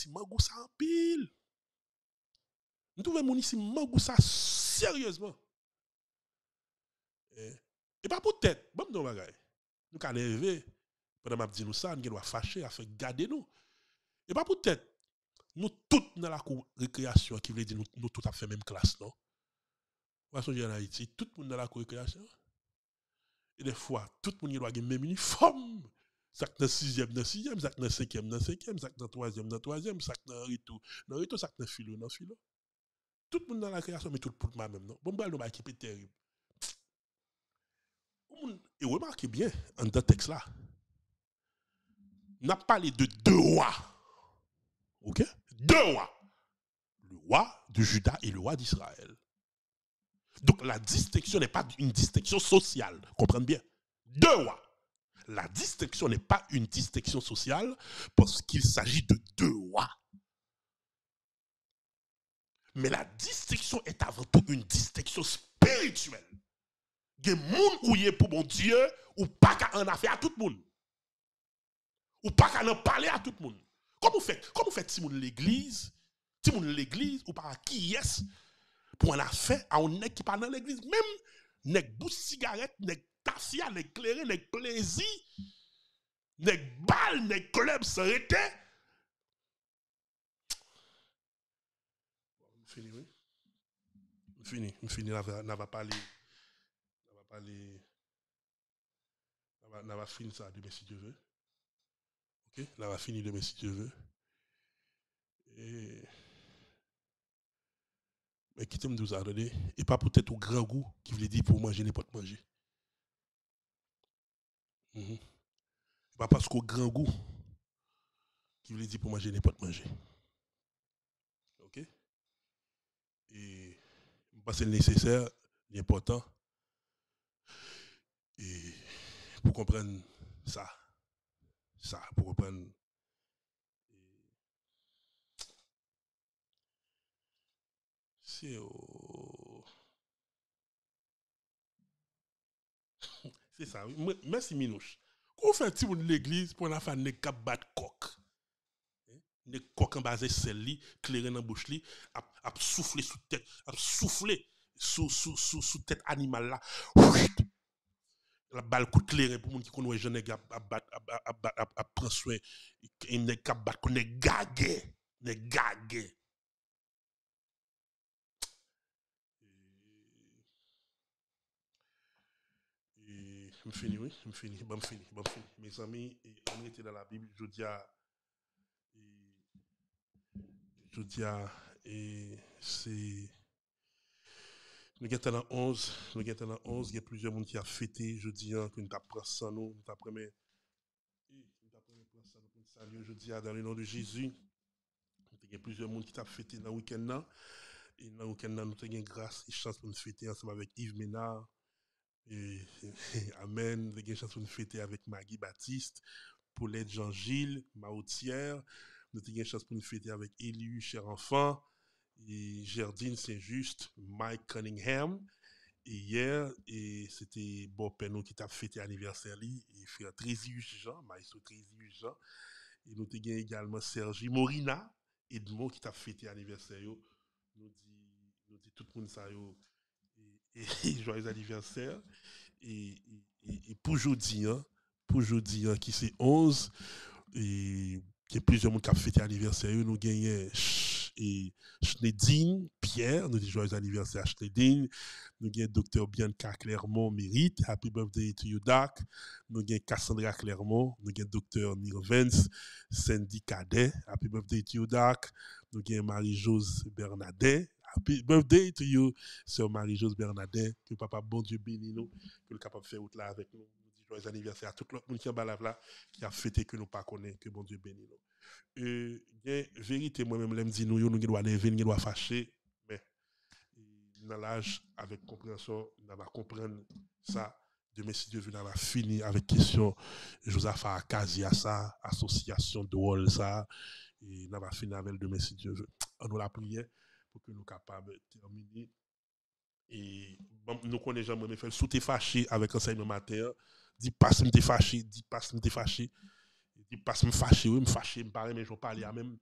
Je anpil. trouve mon je suis sa sérieusement. sérieusement eh, et pas pour tête, bon, non, bagay Nous, quand rêver pendant m'a dit nous ça, nous devons fâcher, à faire garder nous. Et pas peut-être, nous tous dans la cour récréation, qui veut dire nous, nous tous à fait même classe, non? Parce que en Haïti, tout le monde dans la cour récréation. Et des fois, tout le monde doit avoir même uniforme. Ça dans 6e, dans 6e, ça dans 5e, dans 5e, ça dans 3e, dans 3e, ça dans rito, dans rito, ça dans filo, dans filo. Tout le monde dans la création, mais tout le monde même, non? Bon, bah, le équipe terrible. Et remarquez bien, en ce texte-là, n'a pas les de deux rois. Deux rois. Le roi de Juda et le roi d'Israël. Donc la distinction n'est pas une distinction sociale, comprenez bien. Deux rois. La distinction n'est pas une distinction sociale parce qu'il s'agit de deux rois. Mais la distinction est avant tout une distinction spirituelle. Il y a des pour mon Dieu ou pas qu'à en affaire à tout le monde. Ou pas qu'à en parler à tout le monde. Comment vous faites, Comment vous faites si vous l'église, si vous l'église, ou pas qui est, pour un affaire à un nègre qui parle dans l'église, même nèg bout cigarette, nèg tassia, nèg clairé, nèg plaisir, nèg balle, nèg club, s'arrêter. Fini, oui. Fini, fini, on va parler. On va parler. On va finir ça demain si Dieu veut. Là, La va finir demain si tu veux. Mais qui t'aime nous arrêter et pas peut-être au grand goût qui voulait dire pour manger n'importe manger. de mhm. manger. Pas parce qu'au grand goût qui voulait dire pour manger n'importe manger. Ok? Et c'est le nécessaire, l'important. Et pour comprendre ça ça, pour reprendre. Oh, (coughs) c'est ça, Merci Minouche. Qu'on fait un de l'église pour la faire un cap bat coq? Hein, ne coq en basé celle-là, clairé dans la bouche, a soufflé sous tête, a souffler sous, sous, sous, sous tête animal là la balle coûte l'air pour gens qui connaissent les jeunes a a a prend soin ne sont pas, gagés. Ils est gagué nèg gagué Je finis, oui, je me finis, bon, je finis, bon, finis. Mes amis, on était dans la Bible, je dis à, je dis à, et c'est, nous avons 11, nous 11, il y a plusieurs monde qui a fêté jeudi hein, nous nous dans le nom de Jésus. Il y a plusieurs monde qui t'a fêté dans le week-end dans week-end nous avons grâce et chance pour nous fêter ensemble avec Yves Ménard. (laughs) amen. Nous avons chance pour nous fêter avec Maggie Baptiste, Paulette Jean-Gilles, Maotière. Nous avons chance pour nous fêter avec Élu, cher enfant et Jardine Saint-Just, Mike Cunningham. Et hier, et c'était Bob Penno qui t'a fêté anniversaire, il et frère Trésius Jean, maestro Trésius Jean. Et nous avons également Sergi Morina, Edmond qui t'a fêté anniversaire. Nous dit, nous dit tout le monde ça, et, joyeux anniversaire. Et, pour aujourd'hui, hein, pour aujourd'hui, hein, qui c'est 11, et il y a plusieurs monde qui ont fêté anniversaire, nous gagnons et Schneeding, Pierre, nous disons joyeux anniversaire Schneeding. Nous avons docteur Bianca Clermont, Mérite, Happy Birthday to you, Doc. Nous avons Cassandra Clermont, nous avons Dr. Nirvens, Sandy Cadet, Happy Birthday to you, Doc. Nous avons Marie-Jose Bernadette, Happy birthday to you, Sœur Marie-Jose Bernadette. Que Papa, bon Dieu, bénisse nous, que le capable faire out là avec nous joyeux anniversaire à tout le monde qui qui a fêté que nous ne pas que bon Dieu bénisse nous. bien, vérité, moi-même, l'aime dit nous, nous, nous, nous, nous, devons fâcher, mais dans l'âge, avec compréhension, nous va comprendre ça. Demain, si Dieu veut, nous fini finir avec question Joseph Akazi à ça, association de Wall ça, et nous va finir avec demain, si Dieu veut. On nous la prier pour que nous capables de terminer et nous connaissons jamais fait sous t'es fâché avec enseignement matin Dis pas me t'es fâché, dis pas si t'es fâché. Dis pas si fâché, oui, me fâché, me parle, mais je parle à même.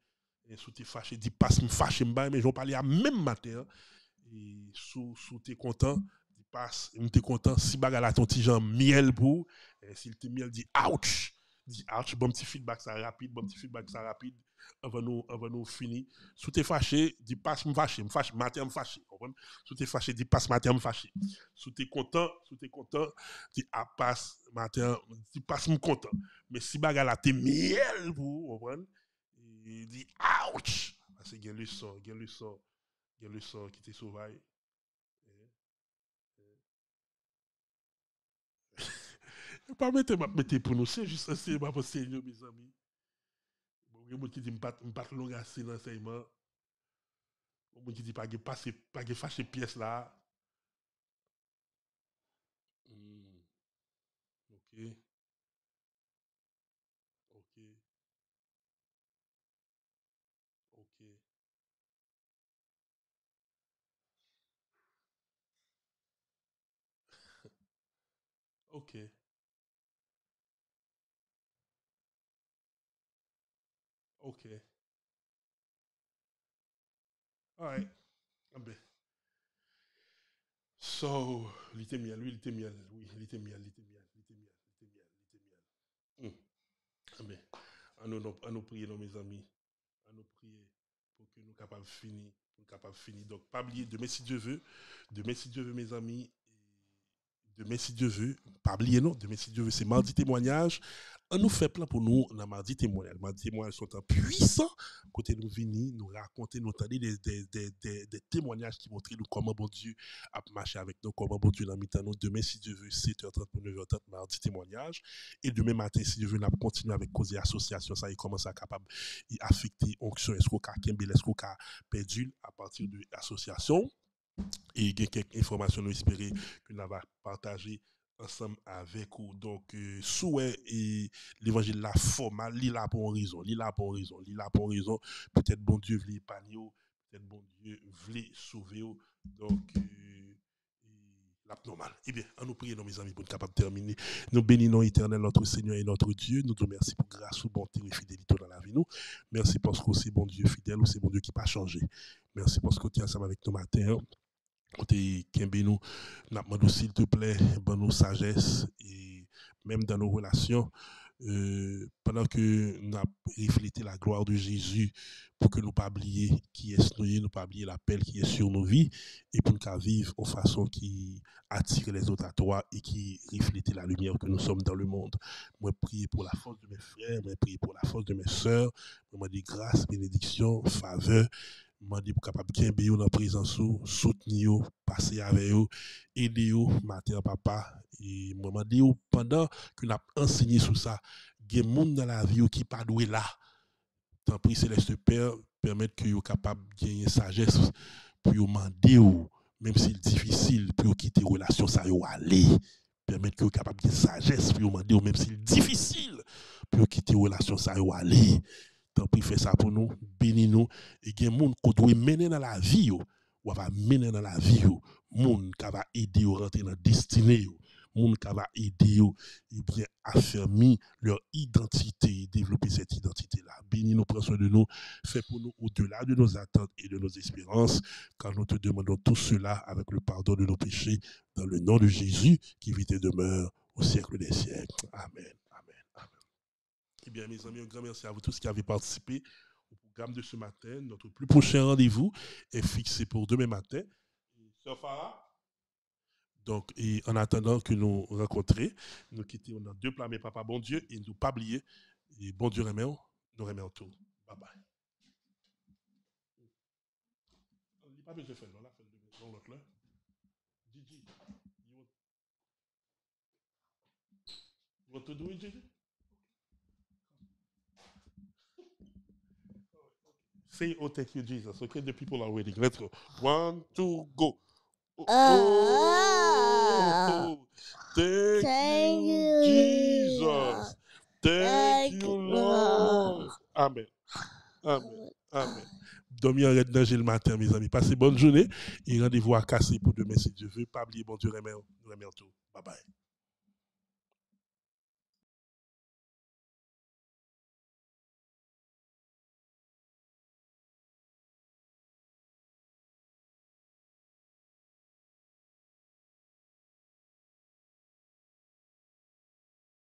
Et sous t'es fâché, dit pas me fâché, me parler, mais je parle à même matin. Et sous, sous t'es content, dis pas si content, si bagal à ton petit miel pour, eh, s'il te miel, dit ouch. Dis ouch, bon petit feedback, ça rapide, bon petit feedback, ça rapide avant nous, avant nous fini. sous t'es fâché, dis passe, me fâché, me fâché, matin, me fâché. Si sous t'es fâché, dis passe, matin, me fâché. sous t'es content, sous t'es content, dis ah, passe, matin, dis passe, me content. Mais si bagala, t'es miel, vous comprenez? Il dit ouch! C'est qu'il le sort? gain le sort? gain le sort? qui surveille? sauvage. Eh, eh. (laughs) Pas mettre, mettre pour nous, c'est juste, c'est ma pensée, mes amis. Il y a des gens qui que je ne pas long assez l'enseignement. Il y a des gens qui disent que je ne pas là. Hmm. Ok. Ok. Ok. (laughs) ok. Okay. All right. So, il était miel, oui, il était miel, oui, il était miel, il était miel, il était miel, il était miel, il miel. Hmm. Amen. Ah, à nous, à nous prier, mes amis. À nous prier pour que nous capables de finir. Nous capables de finir. Donc, pas oublier, demain si Dieu veut, demain si Dieu veut, mes amis, Demain, si Dieu veut, pas oublier non, demain, si Dieu veut, c'est mardi témoignage. On nous fait plein pour nous, dans mardi témoignage. Mardi témoignage sont un puissant côté nous venir, nous raconter, nous entendre des, des, témoignages qui montrent comment bon Dieu a marché avec nous, comment bon Dieu l'a mis à nous. Demain, si Dieu veut, 7h30 pour 9h30, mardi témoignage. Et demain matin, si Dieu veut, on a avec cause et association, ça, il commence à capable d'affecter l'onction. est-ce qu'on a Kembel, est-ce qu'on a perdu à partir de l'association et il y a quelques informations nous espérons que nous allons partager ensemble avec vous. Donc, euh, souhait et l'évangile la formal, il a pour raison, il a pour raison, l'île a pour raison. Peut-être bon Dieu veut épanouir, peut-être bon Dieu veut sauver. Donc, euh, Normal. Eh bien, à nous prier, mes amis, pour être capable de terminer. Nous bénissons éternel notre Seigneur et notre Dieu. Nous te remercions pour grâce, bonté et fidélité dans la vie. Nous. Merci parce que c'est bon Dieu fidèle, c'est bon Dieu qui n'a pas changé. Merci parce que tu es ensemble avec nous matin. On te kembe nous, s'il te plaît, dans ben, nos sagesse et même dans nos relations, euh, pendant que nous avons reflété la gloire de Jésus pour que nous pas oublier qui est nous, nous pas oublier l'appel qui est sur nos vies et pour nous vivre en façon qui attire les autres à toi et qui reflète la lumière que nous sommes dans le monde. Moi, prier pour la force de mes frères, moi, prier pour la force de mes sœurs, moi, des grâce, bénédictions, faveur je pour capable bien payer dans présence soutenir passer avec eux, aider eux, mater papa et m'a dit pendant qu'on a enseigné sur ça, des monde dans la vie qui pas doué là. Tant pis céleste Père permettre que soient capable de gagner sagesse pour demander même s'il est difficile pour quitter relation ça yo aller permettre que capable de gagner sagesse pour demander même s'il est difficile pour quitter relation ça yo aller Tant pis, fais ça pour nous, bénis-nous. Et bien, moun a des mener dans la vie, ou va mener dans la vie, moun qui va aider à rentrer dans la destinée, monde qui va aider et bien leur identité, développer cette identité-là. Bénis nous, prends soin de nous, fais pour nous au-delà de nos attentes et de nos espérances, car nous te demandons tout cela avec le pardon de nos péchés, dans le nom de Jésus qui vit et demeure au siècle des siècles. Amen bien, mes amis, un grand merci à vous tous qui avez participé au programme de ce matin. Notre plus prochain rendez-vous est fixé pour demain matin. donc, et en attendant que nous rencontrions, nous quittons, on deux plats, mais papa, bon Dieu, et nous pas oublier, et bon Dieu remet, nous en tout. Bye bye. On oh, pas besoin Say, oh, thank you, Jesus. Okay, the people are waiting. Let's go. One, two, go. Oh, ah. oh thank, you, Jesus. Thank, you, Lord. Amen. Amen. Amen. Ah. Dormir en nager le matin, mes amis. Passez bonne journée et rendez-vous à casser pour demain si Dieu veut. Pas oublier, bon Dieu, remercie Bye bye.